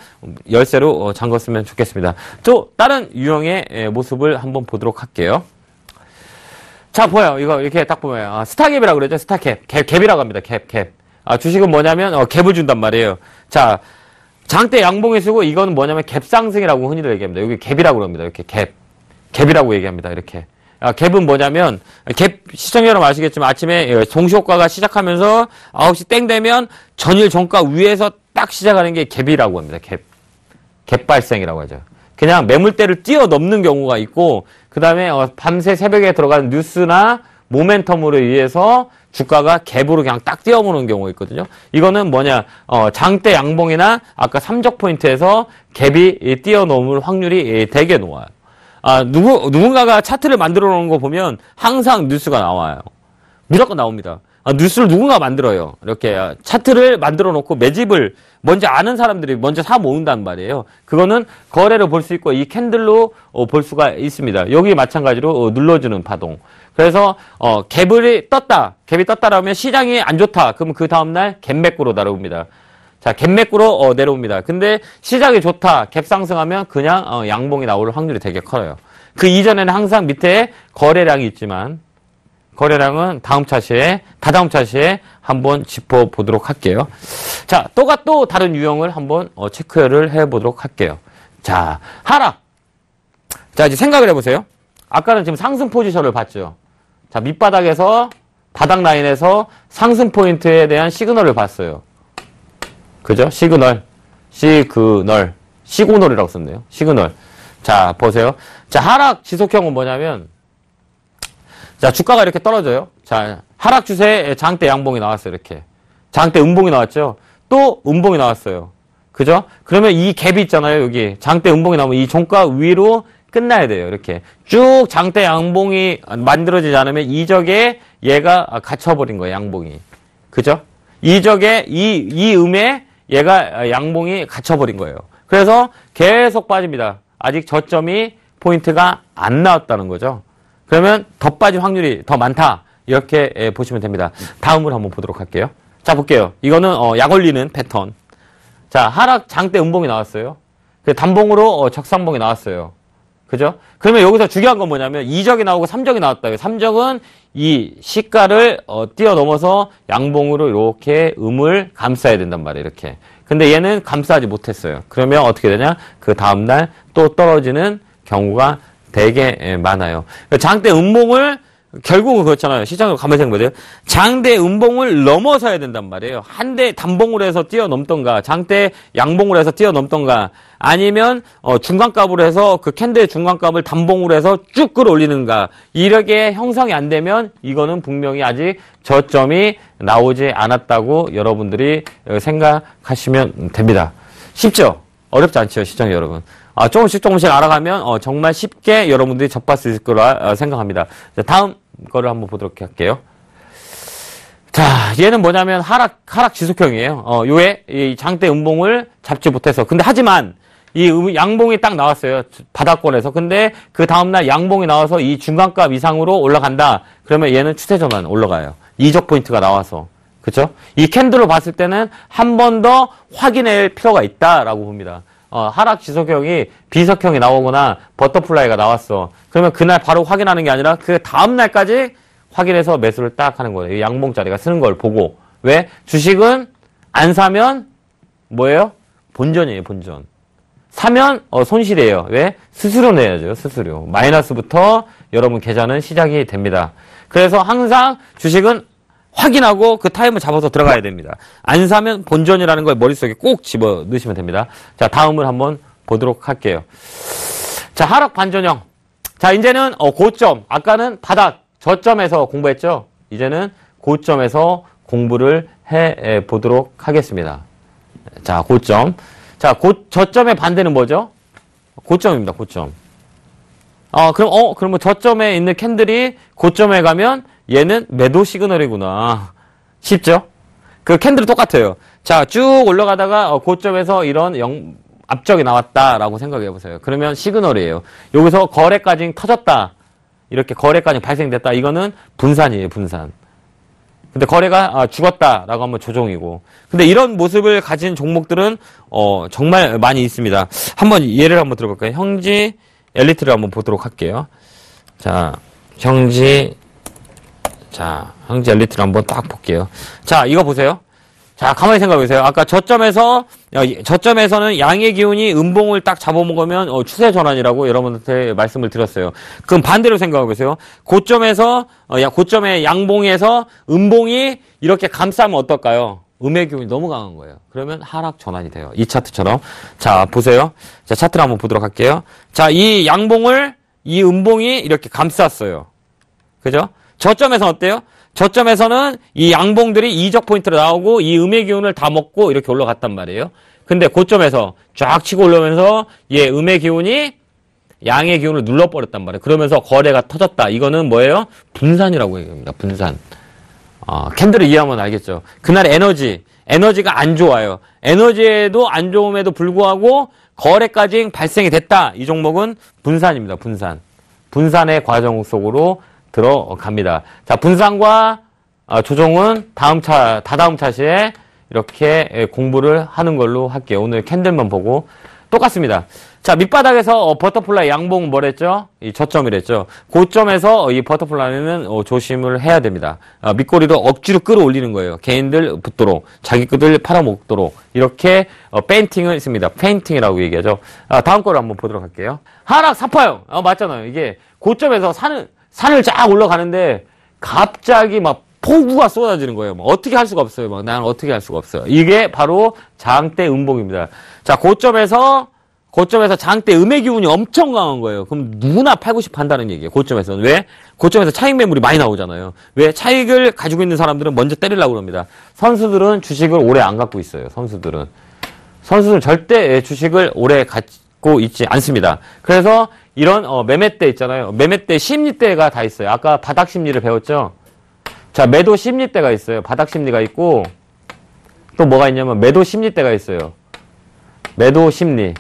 열쇠로 어, 잠궜으면 좋겠습니다. 또 다른 유형의 예, 모습을 한번 보도록 할게요. 자, 보여요. 이거 이렇게 딱 보면 아, 스타갭이라고 그러죠. 스타갭. 갭, 갭이라고 합니다. 갭, 갭. 아, 주식은 뭐냐면 어, 갭을 준단 말이에요. 자, 장대 양봉에 쓰고 이건 뭐냐면 갭상승이라고 흔히들 얘기합니다. 여기 갭이라고 그럽니다. 이렇게 갭. 갭이라고 얘기합니다. 이렇게. 아, 갭은 뭐냐면 갭 시청자 여러분 아시겠지만 아침에 동시효과가 예, 시작하면서 9시 땡 되면 전일 종가 위에서 딱 시작하는 게 갭이라고 합니다. 갭. 갭 발생이라고 하죠. 그냥 매물대를 뛰어넘는 경우가 있고 그 다음에 어, 밤새 새벽에 들어가는 뉴스나 모멘텀으로 의해서 주가가 갭으로 그냥 딱 뛰어오는 경우가 있거든요. 이거는 뭐냐 어, 장대 양봉이나 아까 삼적 포인트에서 갭이 뛰어넘을 확률이 되게 예, 높아요. 아, 누구, 누군가가 차트를 만들어 놓은 거 보면 항상 뉴스가 나와요. 무조건 나옵니다. 아, 뉴스를 누군가 만들어요. 이렇게 차트를 만들어 놓고 매집을 먼저 아는 사람들이 먼저 사 모은단 말이에요. 그거는 거래를 볼 수 있고 이 캔들로 어, 볼 수가 있습니다. 여기 마찬가지로 어, 눌러주는 파동. 그래서 어, 갭이 떴다. 갭이 떴다라면 시장이 안 좋다. 그러면 그 다음날 갭매꾸로 다룹니다. 자, 갭맥구로 어, 내려옵니다. 근데 시작이 좋다, 갭 상승하면 그냥 어, 양봉이 나올 확률이 되게 커요. 그 이전에는 항상 밑에 거래량이 있지만 거래량은 다음 차시에, 다다음 차시에 한번 짚어보도록 할게요. 자, 또가 또 다른 유형을 한번 어, 체크를 해보도록 할게요. 자, 하락. 자, 이제 생각을 해보세요. 아까는 지금 상승 포지션을 봤죠. 자, 밑바닥에서 바닥 라인에서 상승 포인트에 대한 시그널을 봤어요. 그죠? 시그널, 시그널, 시그널이라고 썼네요. 시그널. 자, 보세요. 자, 하락 지속형은 뭐냐면, 자, 주가가 이렇게 떨어져요. 자, 하락 추세에 장대 양봉이 나왔어요. 이렇게. 장대 음봉이 나왔죠? 또 음봉이 나왔어요. 그죠? 그러면 이 갭이 있잖아요. 여기. 장대 음봉이 나오면 이 종가 위로 끝나야 돼요. 이렇게. 쭉 장대 양봉이 만들어지지 않으면 이적에 얘가 갇혀버린 거예요. 양봉이. 그죠? 이적에, 이, 이 음에 얘가 아, 양봉이 갇혀버린 거예요. 그래서 계속 빠집니다. 아직 저점이 포인트가 안 나왔다는 거죠. 그러면 더 빠질 확률이 더 많다. 이렇게 예, 보시면 됩니다. 다음으로 한번 보도록 할게요. 자, 볼게요. 이거는 어, 약올리는 패턴. 자, 하락 장대 음봉이 나왔어요. 그 단봉으로 어, 적상봉이 나왔어요. 그죠? 그러면 여기서 중요한 건 뭐냐면 2적이 나오고 3적이 나왔다. 3적은이 시가를 어, 뛰어넘어서 양봉으로 이렇게 음을 감싸야 된단 말이에요. 이렇게. 근데 얘는 감싸지 못했어요. 그러면 어떻게 되냐? 그 다음날 또 떨어지는 경우가 되게 예, 많아요. 그러니까 장대 음봉을 결국은 그렇잖아요. 시장을 가만히 생각해요. 장대 음봉을 넘어서야 된단 말이에요. 한대 단봉으로 해서 뛰어넘던가, 장대 양봉으로 해서 뛰어넘던가, 아니면 어, 중간값으로 해서 그 캔들 중간값을 단봉으로 해서 쭉 끌어올리는가. 이렇게 형성이 안 되면 이거는 분명히 아직 저점이 나오지 않았다고 여러분들이 어, 생각하시면 됩니다. 쉽죠? 어렵지 않죠, 시청 여러분. 아, 조금씩 조금씩 알아가면 어, 정말 쉽게 여러분들이 접할 수 있을 거라 어, 생각합니다. 자, 다음 거를 한번 보도록 할게요. 자, 얘는 뭐냐면 하락 하락 지속형이에요. 어, 요에 이 장대 음봉을 잡지 못해서. 근데 하지만 이 음, 양봉이 딱 나왔어요. 바닥권에서. 근데 그 다음날 양봉이 나와서 이 중간값 이상으로 올라간다. 그러면 얘는 추세전환 올라가요. 이적 포인트가 나와서. 그렇죠? 이 캔들로 봤을 때는 한 번 더 확인할 필요가 있다라고 봅니다. 어, 하락 지속형이 비석형이 나오거나 버터플라이가 나왔어. 그러면 그날 바로 확인하는 게 아니라 그 다음 날까지 확인해서 매수를 딱 하는 거예요. 양봉자리가 쓰는 걸 보고. 왜? 주식은 안 사면 뭐예요? 본전이에요, 본전. 사면 어, 손실이에요. 왜? 수수료 내야죠, 수수료. 마이너스부터 여러분 계좌는 시작이 됩니다. 그래서 항상 주식은 확인하고 그 타임을 잡아서 들어가야 됩니다. 안 사면 본전이라는 걸 머릿속에 꼭 집어 넣으시면 됩니다. 자, 다음을 한번 보도록 할게요. 자, 하락 반전형. 자, 이제는 어, 고점. 아까는 바닥, 저점에서 공부했죠? 이제는 고점에서 공부를 해 보도록 하겠습니다. 자, 고점. 자, 고, 저점의 반대는 뭐죠? 고점입니다, 고점. 어, 그럼, 어, 그러면 저점에 있는 캔들이 고점에 가면 얘는 매도 시그널이구나. 쉽죠? 그 캔들은 똑같아요. 자, 쭉 올라가다가 어, 고점에서 이런 영, 압쪽이 나왔다라고 생각해 보세요. 그러면 시그널이에요. 여기서 거래까지 터졌다. 이렇게 거래까지 발생됐다. 이거는 분산이에요, 분산. 근데 거래가 아, 죽었다라고 하면 조종이고. 근데 이런 모습을 가진 종목들은 어, 정말 많이 있습니다. 한번 예를 한번 들어볼까요? 형지 엘리트를 한번 보도록 할게요. 자, 형지 자, 항지 엘리트를 한번 딱 볼게요. 자, 이거 보세요. 자, 가만히 생각해 보세요. 아까 저점에서, 저점에서는 양의 기운이 음봉을 딱 잡아먹으면 어, 추세 전환이라고 여러분한테 말씀을 드렸어요. 그럼 반대로 생각해보세요 고점에서, 어, 고점의 양봉에서 음봉이 이렇게 감싸면 어떨까요? 음의 기운이 너무 강한 거예요. 그러면 하락 전환이 돼요. 이 차트처럼. 자, 보세요. 자, 차트를 한번 보도록 할게요. 자, 이 양봉을, 이 음봉이 이렇게 감쌌어요. 그죠? 저점에서는 어때요? 저점에서는 이 양봉들이 이적 포인트로 나오고 이 음의 기운을 다 먹고 이렇게 올라갔단 말이에요. 근데 고점에서 쫙 치고 올라오면서 얘 예, 음의 기운이 양의 기운을 눌러버렸단 말이에요. 그러면서 거래가 터졌다. 이거는 뭐예요? 분산이라고 얘기합니다. 분산. 어, 캔들을 이해하면 알겠죠. 그날 에너지, 에너지가 안 좋아요. 에너지에도 안 좋음에도 불구하고 거래까지 발생이 됐다. 이 종목은 분산입니다. 분산. 분산의 과정 속으로 들어갑니다. 자, 분산과 아, 조정은 다음 차, 다다음 차시에 이렇게 예, 공부를 하는 걸로 할게요. 오늘 캔들만 보고 똑같습니다. 자, 밑바닥에서 어, 버터플라이 양봉 뭐랬죠? 이 저점이랬죠. 고점에서 어, 이 버터플라이는 어, 조심을 해야 됩니다. 아, 밑꼬리도 억지로 끌어올리는 거예요. 개인들 붙도록, 자기 것들 팔아먹도록 이렇게 페인팅을 씁니다. 페인팅이라고 얘기하죠. 아, 다음 거를 한번 보도록 할게요. 하락 사파형. 아, 맞잖아요. 이게 고점에서 사는 산을 쫙 올라가는데 갑자기 막 폭우가 쏟아지는 거예요. 막 뭐 어떻게 할 수가 없어요. 막 나는 어떻게 할 수가 없어요. 이게 바로 장대 음봉입니다. 자, 고점에서 고점에서 장대 음의 기운이 엄청 강한 거예요. 그럼 누구나 팔고 싶어 한다는 얘기예요. 고점에서는. 왜? 고점에서 차익 매물이 많이 나오잖아요. 왜? 차익을 가지고 있는 사람들은 먼저 때리려고 그럽니다. 선수들은 주식을 오래 안 갖고 있어요. 선수들은. 선수들은 절대 주식을 오래 갖고 있지 않습니다. 그래서 이런 어, 매매때 있잖아요. 매매때심리때가다 있어요. 아까 바닥 심리를 배웠죠. 자, 매도 심리때가 있어요. 바닥 심리가 있고 또 뭐가 있냐면 매도 심리때가 있어요. 매도 심리.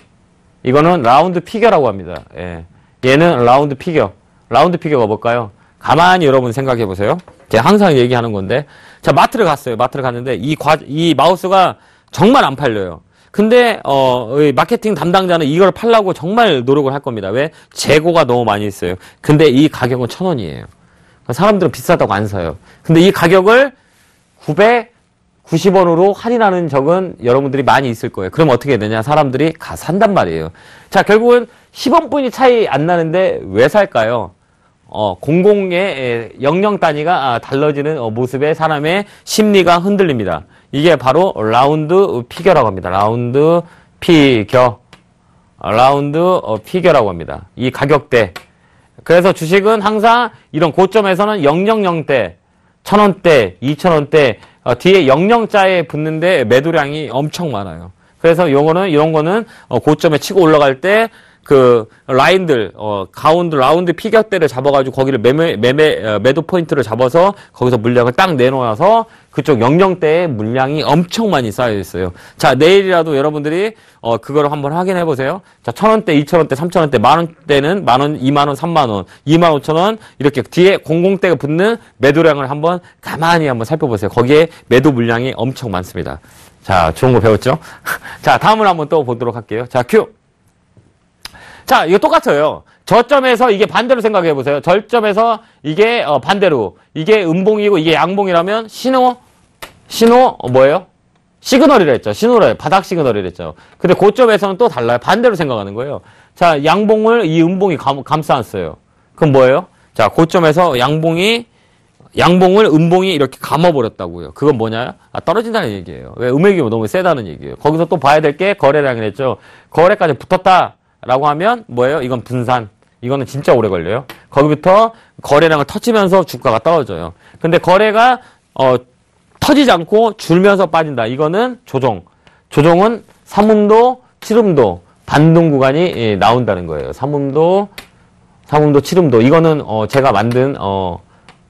이거는 라운드 피겨라고 합니다. 예. 얘는 라운드 피겨. 라운드 피겨가 뭘까요? 가만히 여러분 생각해 보세요. 제가 항상 얘기하는 건데. 자, 마트를 갔어요. 마트를 갔는데 이 과, 이 마우스가 정말 안 팔려요. 근데 어, 마케팅 담당자는 이걸 팔라고 정말 노력을 할 겁니다. 왜? 재고가 너무 많이 있어요. 근데 이 가격은 천 원이에요. 사람들은 비싸다고 안 사요. 근데 이 가격을 990원으로 할인하는 적은 여러분들이 많이 있을 거예요. 그럼 어떻게 되냐? 사람들이 가 산단 말이에요. 자, 결국은 10원뿐이 차이 안 나는데 왜 살까요? 어, 공공의 영영 단위가 아, 달라지는 어, 모습에 사람의 심리가 흔들립니다. 이게 바로 라운드 피겨라고 합니다. 라운드 피겨. 라운드 어, 피겨라고 합니다. 이 가격대. 그래서 주식은 항상 이런 고점에서는 000대, 1000원대, 2000원대 어, 뒤에 00자에 붙는데 매도량이 엄청 많아요. 그래서 요거는 이런 거는 어, 고점에 치고 올라갈 때그 라인들 어, 가운드 라운드 피격대를 잡아가지고 거기를 매매 매매 어, 매도 포인트를 잡아서 거기서 물량을 딱 내놓아서 그쪽 영영대에 물량이 엄청 많이 쌓여 있어요. 자 내일이라도 여러분들이 어, 그거를 한번 확인해 보세요. 자천 원대, 이천 원대, 삼천 원대, 만 원대는 만 원, 이만 원, 삼만 원, 이만 오천 원 이렇게 뒤에 공공대가 붙는 매도량을 한번 가만히 한번 살펴보세요. 거기에 매도 물량이 엄청 많습니다. 자 좋은 거 배웠죠? 자 다음을 한번 또 보도록 할게요. 자 큐. 자, 이거 똑같아요. 저점에서 이게 반대로 생각해 보세요. 절점에서 이게 어, 반대로 이게 음봉이고 이게 양봉이라면 신호 신호 어, 뭐예요? 시그널이라 했죠. 신호라 바닥 시그널이라 했죠. 근데 고점에서는 또 달라요. 반대로 생각하는 거예요. 자, 양봉을 이 음봉이 감, 감싸놨어요. 그럼 뭐예요? 자, 고점에서 양봉이 양봉을 음봉이 이렇게 감아버렸다고요. 그건 뭐냐? 아, 떨어진다는 얘기예요. 왜? 음액이 너무 세다는 얘기예요. 거기서 또 봐야 될 게 거래량이랬죠. 거래까지 붙었다. 라고 하면 뭐예요? 이건 분산. 이거는 진짜 오래 걸려요. 거기부터 거래량을 터치면서 주가가 떨어져요. 근데 거래가 어, 터지지 않고 줄면서 빠진다. 이거는 조정. 조정은 3음도, 7음도, 반등 구간이 예, 나온다는 거예요. 3음도, 3음도, 7음도. 이거는 어, 제가 만든 어,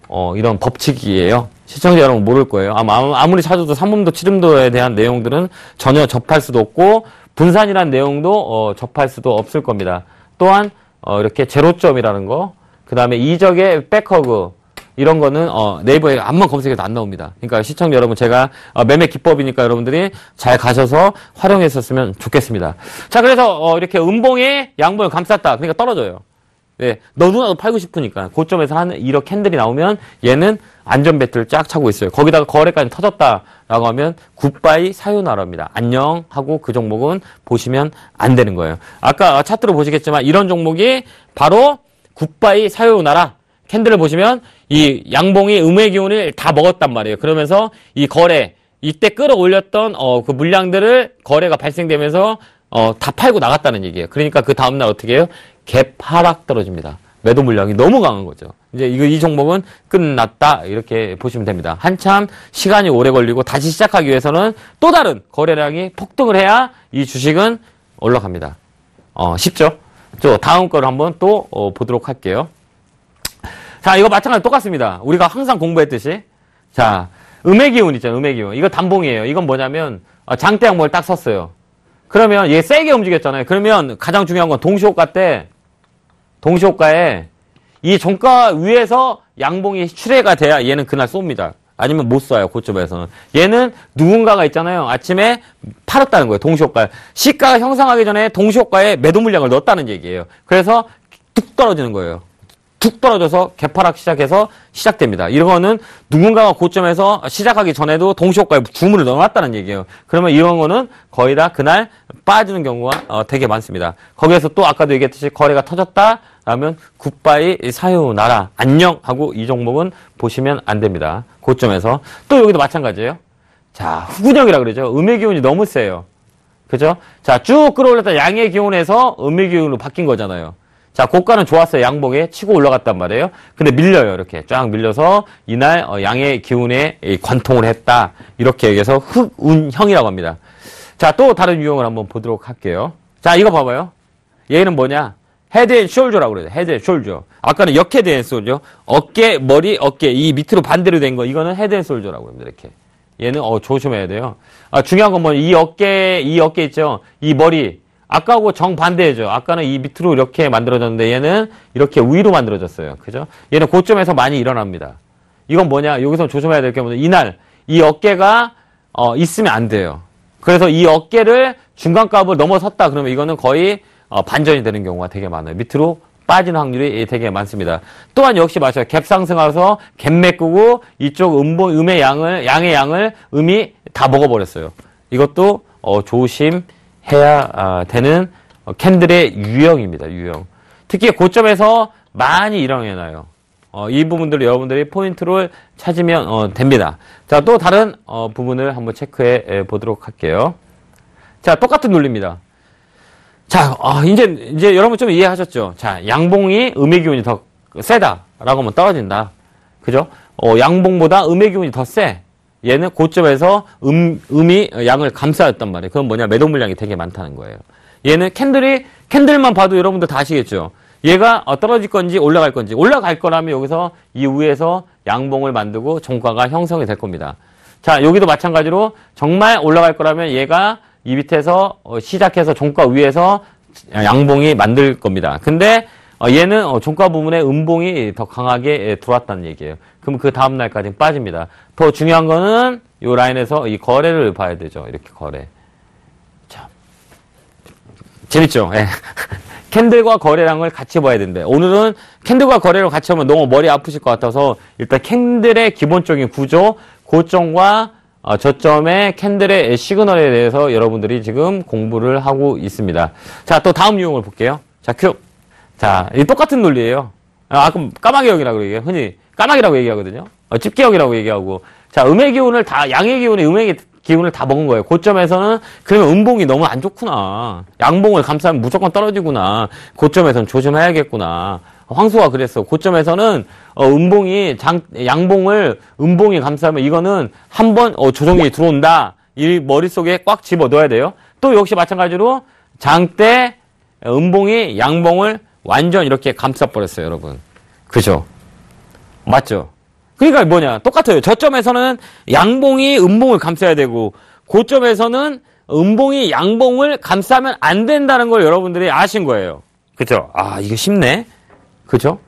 어, 이런 법칙이에요. 시청자 여러분 모를 거예요. 아마 아무리 찾아도 3음도, 7음도에 대한 내용들은 전혀 접할 수도 없고 분산이란 내용도 어, 접할 수도 없을 겁니다. 또한 어, 이렇게 제로점이라는 거, 그 다음에 이적의 백허그 이런 거는 어, 네이버에 암만 검색해도 안 나옵니다. 그러니까 시청자 여러분 제가 어, 매매 기법이니까 여러분들이 잘 가셔서 활용했었으면 좋겠습니다. 자 그래서 어, 이렇게 음봉에 양봉을 감쌌다. 그러니까 떨어져요. 예, 너도나도 팔고 싶으니까 고점에서 한 1억 캔들이 나오면 얘는 안전 배틀를쫙 차고 있어요. 거기다가 거래까지 터졌다라고 하면 굿바이 사유나라입니다. 안녕 하고 그 종목은 보시면 안 되는 거예요. 아까 차트로 보시겠지만 이런 종목이 바로 굿바이 사유나라 캔들을 보시면 이 양봉이 음의 기운을 다 먹었단 말이에요. 그러면서 이 거래 이때 끌어올렸던 어, 그 물량들을 거래가 발생되면서 어, 다 팔고 나갔다는 얘기예요. 그러니까 그 다음날 어떻게 해요? 갭 하락 떨어집니다. 매도 물량이 너무 강한 거죠. 이제 이거 이 종목은 끝났다 이렇게 보시면 됩니다. 한참 시간이 오래 걸리고 다시 시작하기 위해서는 또 다른 거래량이 폭등을 해야 이 주식은 올라갑니다. 어, 쉽죠? 저 다음 거를 한번 또 어, 보도록 할게요. 자, 이거 마찬가지 똑같습니다. 우리가 항상 공부했듯이 자, 음의 기운 있잖아요. 음의 기운. 이거 단봉이에요. 이건 뭐냐면 아, 장대 양봉을 딱 섰어요. 그러면 얘 세게 움직였잖아요. 그러면 가장 중요한 건동시 효과 때 동시효과에이 종가 위에서 양봉이 출해가 돼야 얘는 그날 쏩니다. 아니면 못 쏴요. 고점에서는. 얘는 누군가가 있잖아요. 아침에 팔았다는 거예요. 동시효과. 시가가 형성하기 전에 동시효과에 매도 물량을 넣었다는 얘기예요. 그래서 뚝 떨어지는 거예요. 툭 떨어져서 개파락 시작해서 시작됩니다. 이런 거는 누군가가 고점에서 시작하기 전에도 동시효과에 주문을 넣어놨다는 얘기예요. 그러면 이런 거는 거의 다 그날 빠지는 경우가 어, 되게 많습니다. 거기에서 또 아까도 얘기했듯이 거래가 터졌다. 라면 굿바이 사유나라 안녕 하고 이 종목은 보시면 안 됩니다. 고점에서 또 여기도 마찬가지예요. 자 후근형이라 그러죠. 음의 기운이 너무 세요. 그죠? 자쭉끌어올렸다 양의 기운에서 음의 기운으로 바뀐 거잖아요. 자 고가는 좋았어요. 양봉에 치고 올라갔단 말이에요. 근데 밀려요. 이렇게 쫙 밀려서 이날 어, 양의 기운에 관통을 했다. 이렇게 얘기해서 흑운형이라고 합니다. 자또 다른 유형을 한번 보도록 할게요. 자 이거 봐봐요. 얘는 뭐냐? 헤드 앤 숄더라고 그래요. 헤드 앤 숄더. 아까는 역 헤드 앤 숄더. 어깨, 머리, 어깨. 이 밑으로 반대로 된 거. 이거는 헤드 앤 숄더라고 합니다. 이렇게. 얘는 어 조심해야 돼요. 아, 중요한 건 뭐 이 어깨, 이 어깨 있죠. 이 머리. 아까하고 정반대죠. 아까는 이 밑으로 이렇게 만들어졌는데 얘는 이렇게 위로 만들어졌어요. 그죠? 얘는 고점에서 많이 일어납니다. 이건 뭐냐? 여기서 조심해야 될 게 뭐냐? 이날 이 어깨가 어, 있으면 안 돼요. 그래서 이 어깨를 중간값을 넘어섰다 그러면 이거는 거의 어, 반전이 되는 경우가 되게 많아요. 밑으로 빠진 확률이 되게 많습니다. 또한 역시 마셔요. 갭 상승하면서 갭 메꾸고 이쪽 음보, 음의 양을 양의 양을 음이 다 먹어버렸어요. 이것도 어, 조심해야 아, 되는 어, 캔들의 유형입니다. 유형. 특히 고점에서 많이 일어나요. 어, 이 부분들 여러분들이 포인트를 찾으면 어, 됩니다. 자, 또 다른 어, 부분을 한번 체크해 보도록 할게요. 자, 똑같은 논리입니다. 자, 어, 이제, 이제 여러분 좀 이해하셨죠? 자, 양봉이 음의 기운이 더 세다라고 하면 뭐 떨어진다. 그죠? 어, 양봉보다 음의 기운이 더 세. 얘는 고점에서 음, 음이 양을 감싸였단 말이에요. 그건 뭐냐? 매도 물량이 되게 많다는 거예요. 얘는 캔들이, 캔들만 봐도 여러분들 다 아시겠죠? 얘가 어, 떨어질 건지 올라갈 건지. 올라갈 거라면 여기서 이 위에서 양봉을 만들고 종가가 형성이 될 겁니다. 자, 여기도 마찬가지로 정말 올라갈 거라면 얘가 이 밑에서 어, 시작해서 종가 위에서 양봉이 만들 겁니다. 근데 어, 얘는 어, 종가 부분에 음봉이 더 강하게 예, 들어왔다는 얘기예요. 그럼 그 다음 날까지 빠집니다. 더 중요한 거는 이 라인에서 이 거래를 봐야 되죠. 이렇게 거래. 참 재밌죠. 예. 캔들과 거래량을 같이 봐야 되는데 오늘은 캔들과 거래를 같이 하면 너무 머리 아프실 것 같아서 일단 캔들의 기본적인 구조, 고점과 어, 저점의 캔들의 시그널에 대해서 여러분들이 지금 공부를 하고 있습니다. 자, 또 다음 유형을 볼게요. 자, 큐. 자, 이 똑같은 논리예요. 아, 그럼 까마귀역이라고 얘기해요. 흔히 까마귀라고 얘기하거든요. 어, 집게역이라고 얘기하고. 자, 음의 기운을 다, 양의 기운이 음의 기운을 다 먹은 거예요. 고점에서는 그러면 음봉이 너무 안 좋구나. 양봉을 감싸면 무조건 떨어지구나. 고점에서는 조심해야겠구나. 황소가 그랬어. 고점에서는 어, 음봉이 장, 양봉을 음봉이 감싸면 이거는 한번 어, 조정이 들어온다. 이 머릿속에 꽉 집어 넣어야 돼요. 또 역시 마찬가지로 장때 음봉이 양봉을 완전 이렇게 감싸 버렸어요, 여러분. 그죠? 맞죠? 그러니까 뭐냐? 똑같아요. 저점에서는 양봉이 음봉을 감싸야 되고 고점에서는 음봉이 양봉을 감싸면 안 된다는 걸 여러분들이 아신 거예요. 그죠? 아, 이거 쉽네. 그죠?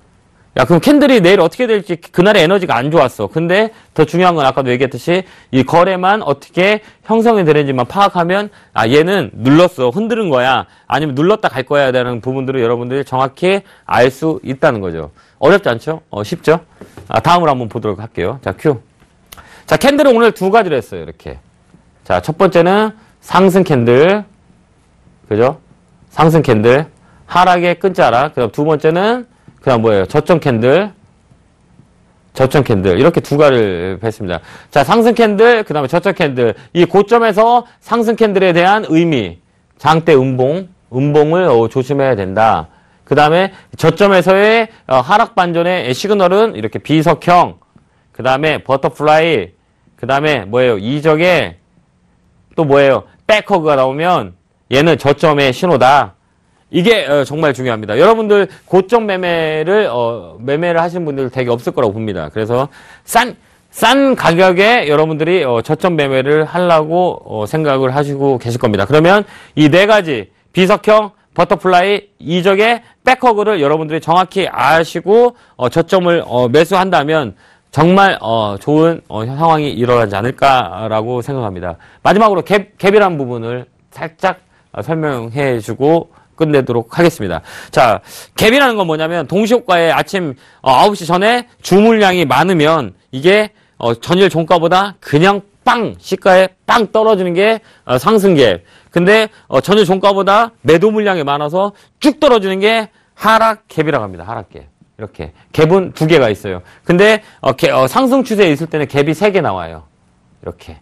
야, 그럼 캔들이 내일 어떻게 될지 그날의 에너지가 안 좋았어. 근데 더 중요한 건 아까도 얘기했듯이 이 거래만 어떻게 형성이 되는지만 파악하면 아, 얘는 눌렀어. 흔드는 거야. 아니면 눌렀다 갈 거야. 라는 부분들을 여러분들이 정확히 알 수 있다는 거죠. 어렵지 않죠? 어, 쉽죠? 아, 다음으로 한번 보도록 할게요. 자, 큐. 자, 캔들은 오늘 두가지로 했어요. 이렇게. 자, 첫 번째는 상승 캔들. 그죠? 상승 캔들. 하락의 끈자락. 그 다음 두 번째는 그 다음 뭐예요? 저점 캔들, 저점 캔들 이렇게 두 가를 지 뺐습니다. 자 상승 캔들 그 다음에 저점 캔들 이 고점에서 상승 캔들에 대한 의미 장대 음봉 음봉을 어, 조심해야 된다. 그 다음에 저점에서의 어, 하락 반전의 시그널은 이렇게 비석형 그 다음에 버터플라이 그 다음에 뭐예요 이적에 또 뭐예요 백허그가 나오면 얘는 저점의 신호다. 이게 어, 정말 중요합니다. 여러분들 고점 매매를 어, 매매를 하시는 분들 되게 없을 거라고 봅니다. 그래서 싼 싼 가격에 여러분들이 어, 저점 매매를 하려고 어, 생각을 하시고 계실 겁니다. 그러면 이 네 가지 비석형 버터플라이 이적의 백허그를 여러분들이 정확히 아시고 어, 저점을 어, 매수한다면 정말 좋은 상황이 일어나지 않을까라고 생각합니다. 마지막으로 갭, 갭이란 부분을 살짝 설명해주고 끝내도록 하겠습니다. 자, 갭이라는 건 뭐냐면 동시효과에 아침 9시 어, 전에 주물량이 많으면 이게 어, 전일 종가보다 그냥 빵 시가에 빵 떨어지는 게 어, 상승 갭. 근데 전일 종가보다 매도 물량이 많아서 쭉 떨어지는 게 하락 갭이라고 합니다. 하락 갭. 이렇게 갭은 두 개가 있어요. 근데 상승 추세에 있을 때는 갭이 세 개 나와요. 이렇게.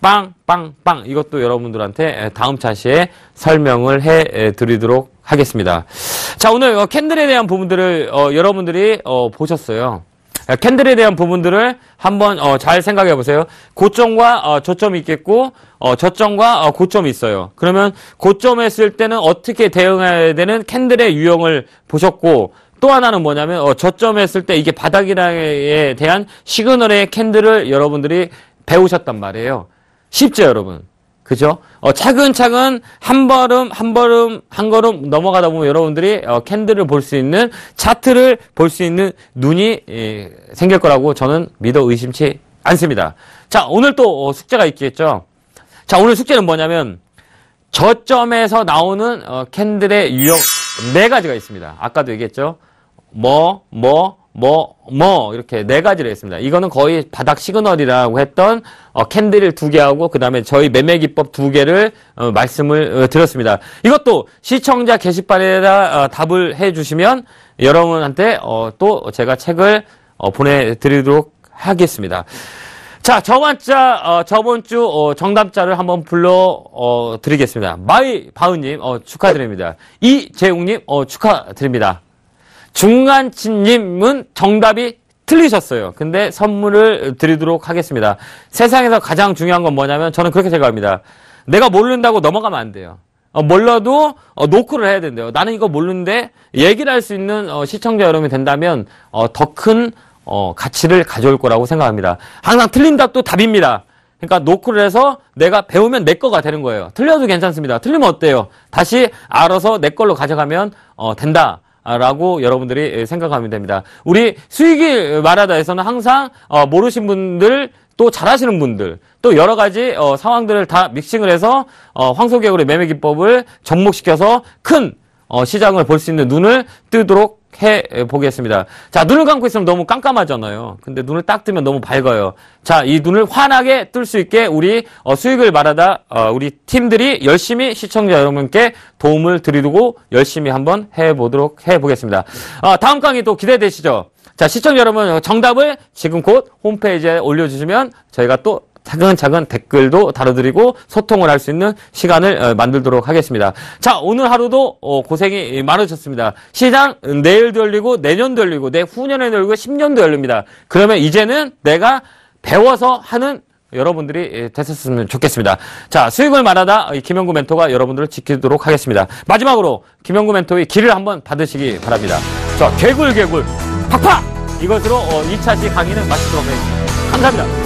빵, 빵, 빵. 이것도 여러분들한테 다음 차시에 설명을 해 드리도록 하겠습니다. 자, 오늘 어, 캔들에 대한 부분들을 어, 여러분들이 어, 보셨어요. 캔들에 대한 부분들을 한번 잘 생각해 보세요. 고점과 저점이 있겠고 저점과 고점이 있어요. 그러면 고점에 있을 때는 어떻게 대응해야 되는 캔들의 유형을 보셨고 또 하나는 뭐냐면 저점에 있을 때 이게 바닥이라에 대한 시그널의 캔들을 여러분들이 배우셨단 말이에요. 쉽죠, 여러분. 그죠? 어, 차근차근 한 걸음, 한 걸음, 한 걸음 넘어가다 보면 여러분들이 어, 캔들을 볼 수 있는 차트를 볼 수 있는 눈이 예, 생길 거라고 저는 믿어 의심치 않습니다. 자, 오늘 또 어, 숙제가 있겠죠? 자, 오늘 숙제는 뭐냐면 저점에서 나오는 어, 캔들의 유형 네 가지가 있습니다. 아까도 얘기했죠? 뭐, 뭐, 뭐, 뭐, 이렇게 네 가지를 했습니다. 이거는 거의 바닥 시그널이라고 했던 어, 캔들을 두 개하고, 그 다음에 저희 매매 기법 두 개를 어, 말씀을 어, 드렸습니다. 이것도 시청자 게시판에다 어, 답을 해 주시면 여러분한테 어, 또 제가 책을 어, 보내드리도록 하겠습니다. 자, 저번 자, 어, 저번 주 어, 정답자를 한번 불러 어, 드리겠습니다. 마이 바우님 축하드립니다. 이재웅님 축하드립니다. 중간님은 정답이 틀리셨어요. 근데 선물을 드리도록 하겠습니다. 세상에서 가장 중요한 건 뭐냐면 저는 그렇게 생각합니다. 내가 모른다고 넘어가면 안 돼요. 어, 몰라도 어, 노크를 해야 된대요. 나는 이거 모르는데 얘기를 할 수 있는 어, 시청자 여러분이 된다면 어, 더큰 어, 가치를 가져올 거라고 생각합니다. 항상 틀린 답도 답입니다. 그러니까 노크를 해서 내가 배우면 내 거가 되는 거예요. 틀려도 괜찮습니다. 틀리면 어때요? 다시 알아서 내 걸로 가져가면 어, 된다. 라고 여러분들이 생각하면 됩니다. 우리 수익이 말하다에서는 항상 어, 모르신 분들 또 잘하시는 분들 또 여러 가지 어, 상황들을 다 믹싱을 해서 어, 황소개구리 매매 기법을 접목시켜서 큰 어, 시장을 볼 수 있는 눈을 뜨도록 해 보겠습니다. 자, 눈을 감고 있으면 너무 깜깜하잖아요. 근데 눈을 딱 뜨면 너무 밝아요. 자, 이 눈을 환하게 뜰 수 있게 우리 어, 수익을 말하다 어, 우리 팀들이 열심히 시청자 여러분께 도움을 드리고 열심히 한번 해 보도록 해 보겠습니다. 어, 아, 다음 강의 또 기대되시죠? 자, 시청자 여러분 정답을 지금 곧 홈페이지에 올려 주시면 저희가 또 차근차근 댓글도 다뤄드리고 소통을 할 수 있는 시간을 어, 만들도록 하겠습니다. 자, 오늘 하루도 어, 고생이 많으셨습니다. 시장 내일도 열리고 내년도 열리고 내후년에 열리고 10년도 열립니다. 그러면 이제는 내가 배워서 하는 여러분들이 예, 됐었으면 좋겠습니다. 자, 수익을 말하다 김영구 멘토가 여러분들을 지키도록 하겠습니다. 마지막으로 김영구 멘토의 길을 한번 받으시기 바랍니다. 자, 개굴개굴 팍팍! 이것으로 2차시 어, 강의는 마치도록 하겠습니다. 감사합니다.